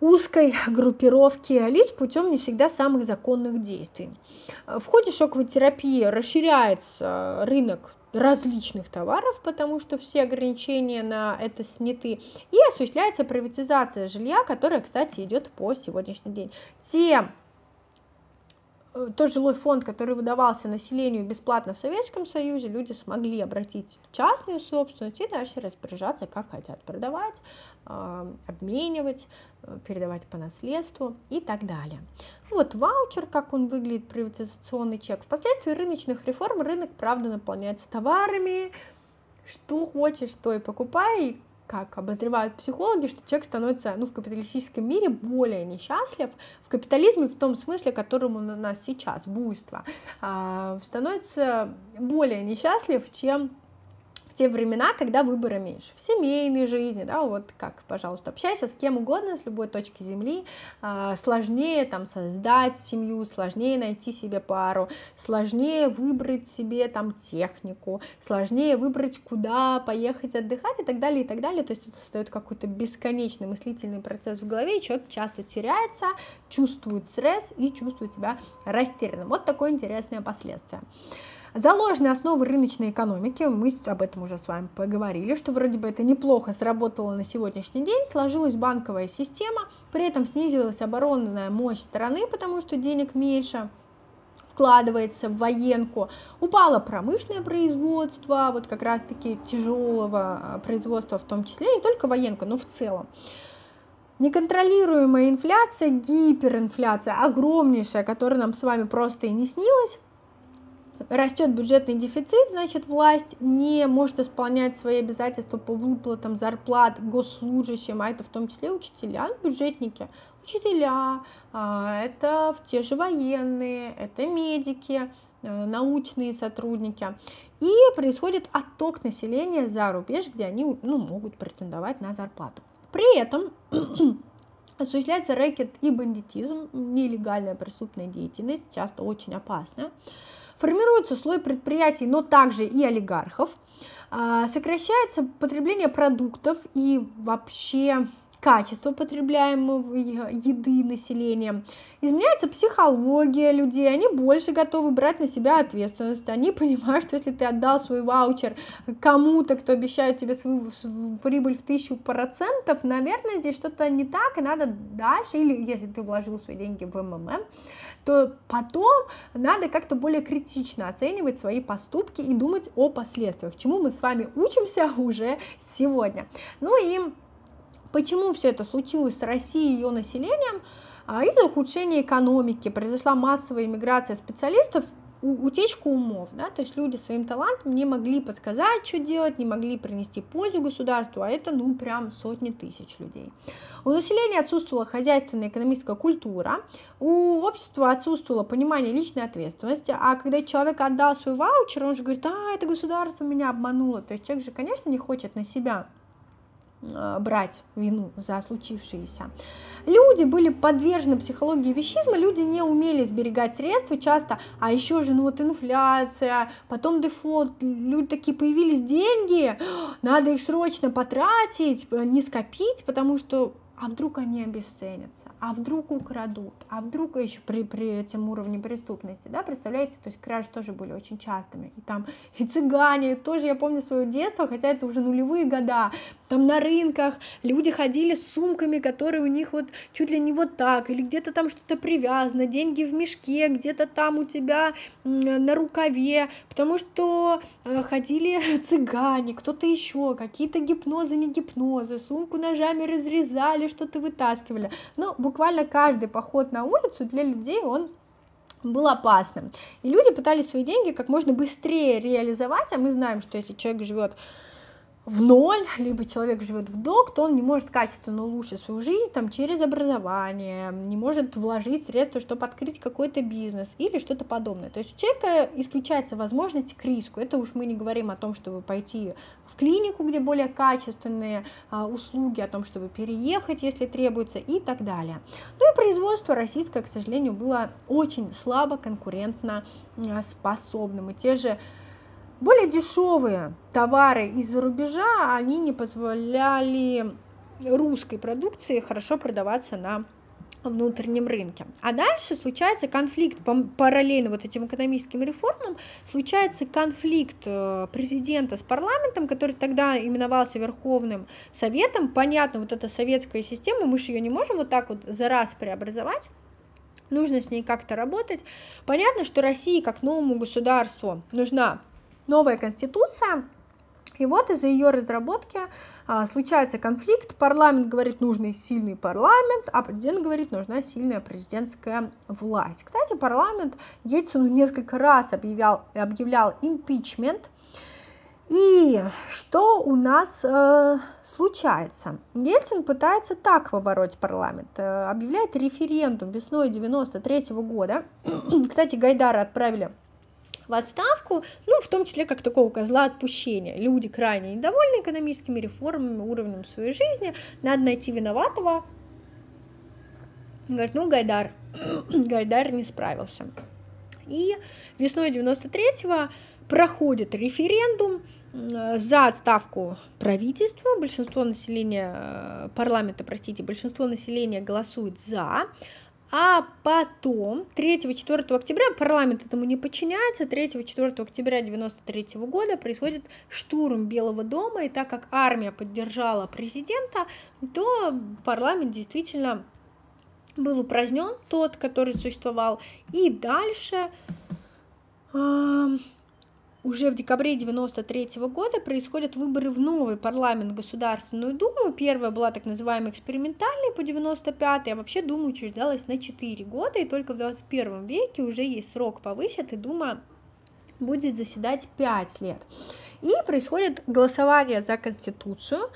узкой группировки лиц путем не всегда самых законных действий. В ходе шоковой терапии расширяется рынок различных товаров, потому что все ограничения на это сняты, и осуществляется приватизация жилья, которая, кстати, идет по сегодняшний день. Тем Э, тот жилой фонд, который выдавался населению бесплатно в Советском Союзе, люди смогли обратить в частную собственность и дальше распоряжаться, как хотят продавать, э, обменивать, э, передавать по наследству и так далее. Вот ваучер, как он выглядит, приватизационный чек. Впоследствии рыночных реформ рынок, правда, наполняется товарами, что хочешь, то и покупай, и как обозревают психологи, что человек становится ну, в капиталистическом мире более несчастлив, в капитализме в том смысле, которому на нас сейчас, буйство, а, становится более несчастлив, чем те времена, когда выбора меньше. В семейной жизни, да, вот как, пожалуйста, общайся с кем угодно, с любой точки земли. А, сложнее там создать семью, сложнее найти себе пару, сложнее выбрать себе там технику, сложнее выбрать, куда поехать отдыхать и так далее, и так далее. То есть это создает какой-то бесконечный мыслительный процесс в голове, и человек часто теряется, чувствует стресс и чувствует себя растерянным. Вот такое интересное последствие. За основы рыночной экономики, мы об этом уже с вами поговорили, что вроде бы это неплохо сработало на сегодняшний день, сложилась банковая система, при этом снизилась оборонная мощь страны, потому что денег меньше, вкладывается в военку, упало промышленное производство, вот как раз-таки тяжелого а, производства в том числе, не только военка, но в целом. Неконтролируемая инфляция, гиперинфляция, огромнейшая, которая нам с вами просто и не снилась, растет бюджетный дефицит, значит, власть не может исполнять свои обязательства по выплатам зарплат госслужащим, а это в том числе учителя, бюджетники, учителя, а, это те же военные, это медики, э, научные сотрудники. И происходит отток населения за рубеж, где они ну, могут претендовать на зарплату. При этом осуществляется рэкет и бандитизм, нелегальная преступная деятельность, часто очень опасная формируется слой предприятий, но также и олигархов, а, сокращается потребление продуктов и вообще качество потребляемого еды населением. Изменяется психология людей, они больше готовы брать на себя ответственность, они понимают, что если ты отдал свой ваучер кому-то, кто обещает тебе свою прибыль в тысячу процентов, наверное, здесь что-то не так, и надо дальше, или если ты вложил свои деньги в МММ, то потом надо как-то более критично оценивать свои поступки и думать о последствиях, чему мы с вами учимся уже сегодня. Ну и Почему все это случилось с Россией и ее населением? А, из-за ухудшения экономики произошла массовая иммиграция специалистов, утечка умов, да, то есть люди своим талантом не могли подсказать, что делать, не могли принести пользу государству, а это, ну, прям сотни тысяч людей. У населения отсутствовала хозяйственная экономическая культура, у общества отсутствовало понимание личной ответственности, а когда человек отдал свой ваучер, он же говорит, а, это государство меня обмануло, то есть человек же, конечно, не хочет на себя Э, брать вину за случившееся. Люди были подвержены психологии вещизма, люди не умели сберегать средства часто, а еще же, ну вот инфляция, потом дефолт, люди такие, появились деньги, надо их срочно потратить, э, не скопить, потому что а вдруг они обесценятся, а вдруг украдут, а вдруг еще при, при этом уровне преступности, да, представляете, то есть кражи тоже были очень частыми, и там и цыгане, тоже я помню свое детство, хотя это уже нулевые года, там на рынках люди ходили с сумками, которые у них вот чуть ли не вот так, или где-то там что-то привязано, деньги в мешке, где-то там у тебя на рукаве, потому что э, ходили цыгане, кто-то еще, какие-то гипнозы, не гипнозы, сумку ножами разрезали, что-то вытаскивали. Ну, буквально каждый поход на улицу для людей, он был опасным. И люди пытались свои деньги как можно быстрее реализовать, а мы знаем, что если человек живет в ноль, либо человек живет в долг, то он не может качественно улучшить свою жизнь там, через образование, не может вложить средства, чтобы открыть какой-то бизнес или что-то подобное. То есть у человека исключается возможность к риску. Это уж мы не говорим о том, чтобы пойти в клинику, где более качественные а, услуги, о том, чтобы переехать, если требуется, и так далее. Ну и производство российское, к сожалению, было очень слабо конкурентно а, способным. И те же более дешевые товары из-за рубежа, они не позволяли русской продукции хорошо продаваться на внутреннем рынке. А дальше случается конфликт, параллельно вот этим экономическим реформам, случается конфликт э, президента с парламентом, который тогда именовался Верховным Советом. Понятно, вот эта советская система, мы же ее не можем вот так вот за раз преобразовать, нужно с ней как-то работать. Понятно, что России как новому государству нужна новая конституция, и вот из-за ее разработки а, случается конфликт. Парламент говорит, нужный сильный парламент, а президент говорит, нужна сильная президентская власть. Кстати, парламент Ельцину несколько раз объявлял, объявлял импичмент. И что у нас э, случается? Ельцин пытается так побороть парламент, э, объявляет референдум весной 93 -го года. Кстати, Гайдара отправили в отставку, ну, в том числе как такого козла отпущения. Люди крайне недовольны экономическими реформами, уровнем своей жизни, надо найти виноватого. Говорит, ну, Гайдар, Гайдар не справился. И весной 93-го проходит референдум э, за отставку правительства. Большинство населения, э, парламента, простите, большинство населения голосует за. А потом, 3-4 октября, парламент этому не подчиняется, 3-4 октября 1993 года происходит штурм Белого дома, и так как армия поддержала президента, то парламент действительно был упразднен, тот, который существовал, и дальше уже в декабре 1993 года происходят выборы в новый парламент Государственную Думу. Первая была так называемая экспериментальная по 95 а вообще Дума учреждалась на 4 года, и только в 21 веке уже есть срок повысят, и Дума будет заседать 5 лет. И происходит голосование за Конституцию,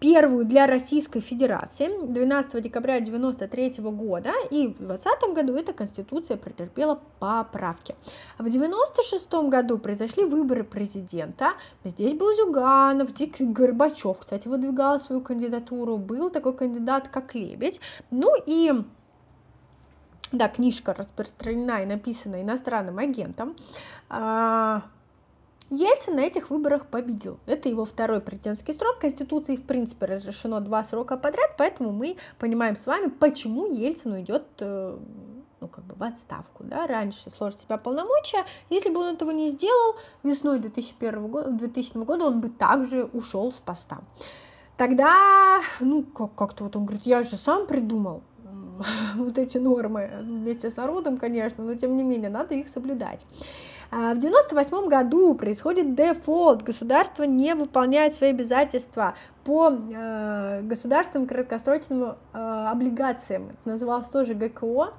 первую для Российской Федерации 12 декабря 1993 года, и в 2020 году эта конституция претерпела поправки. А в 1996 году произошли выборы президента, здесь был Зюганов, Дик Горбачев, кстати, выдвигал свою кандидатуру, был такой кандидат, как Лебедь, ну и да, книжка распространена и написана иностранным агентом. А, Ельцин на этих выборах победил. Это его второй президентский срок. Конституции, в принципе, разрешено два срока подряд, поэтому мы понимаем с вами, почему Ельцин уйдет э, ну, как бы в отставку, да, раньше сложит себя полномочия. Если бы он этого не сделал, весной 2001 года, 2000 года он бы также ушел с поста. Тогда, ну, как- как-то вот он говорит, я же сам придумал вот эти нормы вместе с народом, конечно, но тем не менее надо их соблюдать. А, в 1998 году происходит дефолт, государство не выполняет свои обязательства по э, государственным краткосрочным э, облигациям, это называлось тоже ГКО,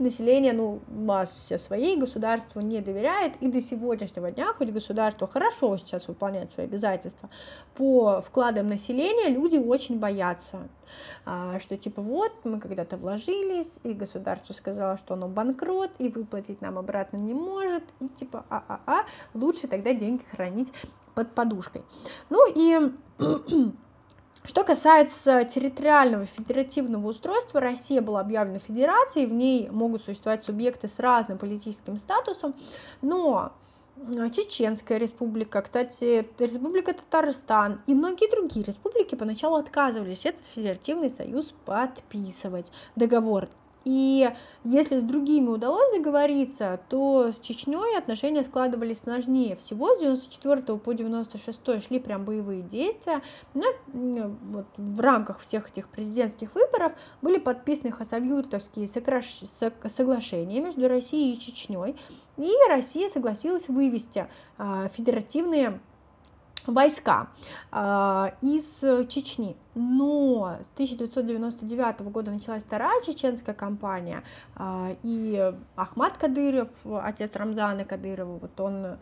население, ну, массе своей государству не доверяет, и до сегодняшнего дня, хоть государство хорошо сейчас выполняет свои обязательства, по вкладам населения люди очень боятся, а, что типа вот, мы когда-то вложились, и государство сказало, что оно банкрот, и выплатить нам обратно не может, и типа а-а-а, лучше тогда деньги хранить под подушкой. Ну и что касается территориального федеративного устройства, Россия была объявлена федерацией, в ней могут существовать субъекты с разным политическим статусом, но а, Чеченская республика, кстати, республика Татарстан и многие другие республики поначалу отказывались этот федеративный союз подписывать договор и если с другими удалось договориться, то с Чечней отношения складывались сложнее. Всего с 94 по 96 шли прям боевые действия. Но вот в рамках всех этих президентских выборов были подписаны хасавюртовские соглашения между Россией и Чечней. И Россия согласилась вывести а, федеративные войска э, из Чечни. Но с 1999 года началась вторая чеченская кампания, э, и Ахмад Кадыров, отец Рамзана Кадырова, вот он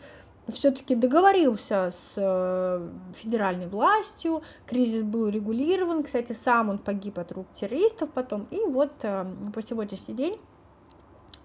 все-таки договорился с э, федеральной властью, кризис был регулирован, кстати, сам он погиб от рук террористов потом, и вот э, по сегодняшний день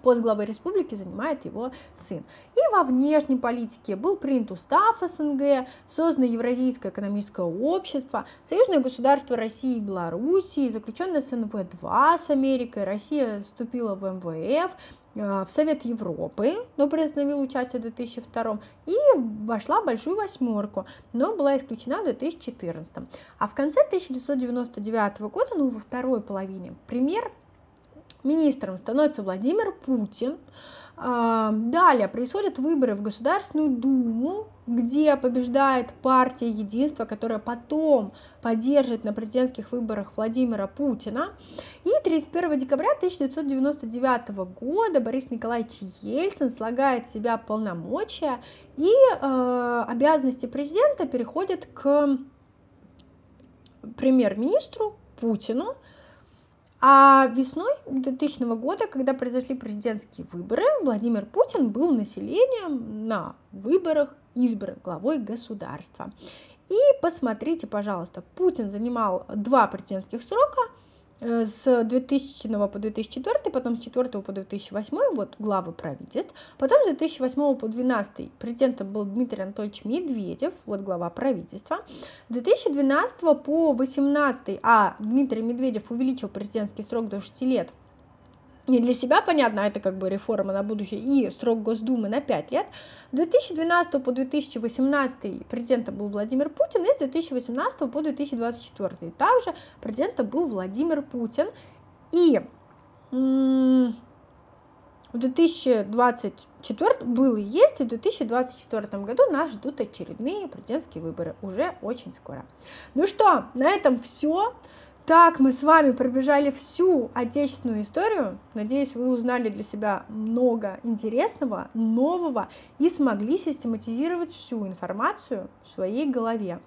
Пост главы республики занимает его сын. И во внешней политике был принят устав СНГ, создано Евразийское экономическое общество, союзное государство России и Белоруссии, заключенное снв 2 с Америкой, Россия вступила в МВФ, э, в Совет Европы, но приостановил участие в 2002 и вошла в Большую Восьмерку, но была исключена в 2014. А в конце 1999 года, ну, во второй половине, премьер Министром становится Владимир Путин. А, далее происходят выборы в Государственную Думу, где побеждает партия Единства, которая потом поддержит на президентских выборах Владимира Путина. И 31 декабря 1999 года Борис Николаевич Ельцин слагает в себя полномочия, и э, обязанности президента переходят к премьер-министру Путину. А весной 2000 года, когда произошли президентские выборы, Владимир Путин был населением на выборах избран главой государства. И посмотрите, пожалуйста, Путин занимал два президентских срока – Э, с 2000 по 2004, потом с 4 по 2008, вот главы правительств, потом с 2008 по 2012 президентом был Дмитрий Анатольевич Медведев, вот глава правительства, с 2012 по 2018, а Дмитрий Медведев увеличил президентский срок до 6 лет – не для себя, понятно, а это как бы реформа на будущее, и срок Госдумы на 5 лет. 2012 по 2018 президентом был Владимир Путин, и с 2018 по 2024 также президентом был Владимир Путин. И в 2024 был и есть, и в 2024 году нас ждут очередные президентские выборы уже очень скоро. Ну что, на этом все. Так, мы с вами пробежали всю отечественную историю. Надеюсь, вы узнали для себя много интересного, нового и смогли систематизировать всю информацию в своей голове.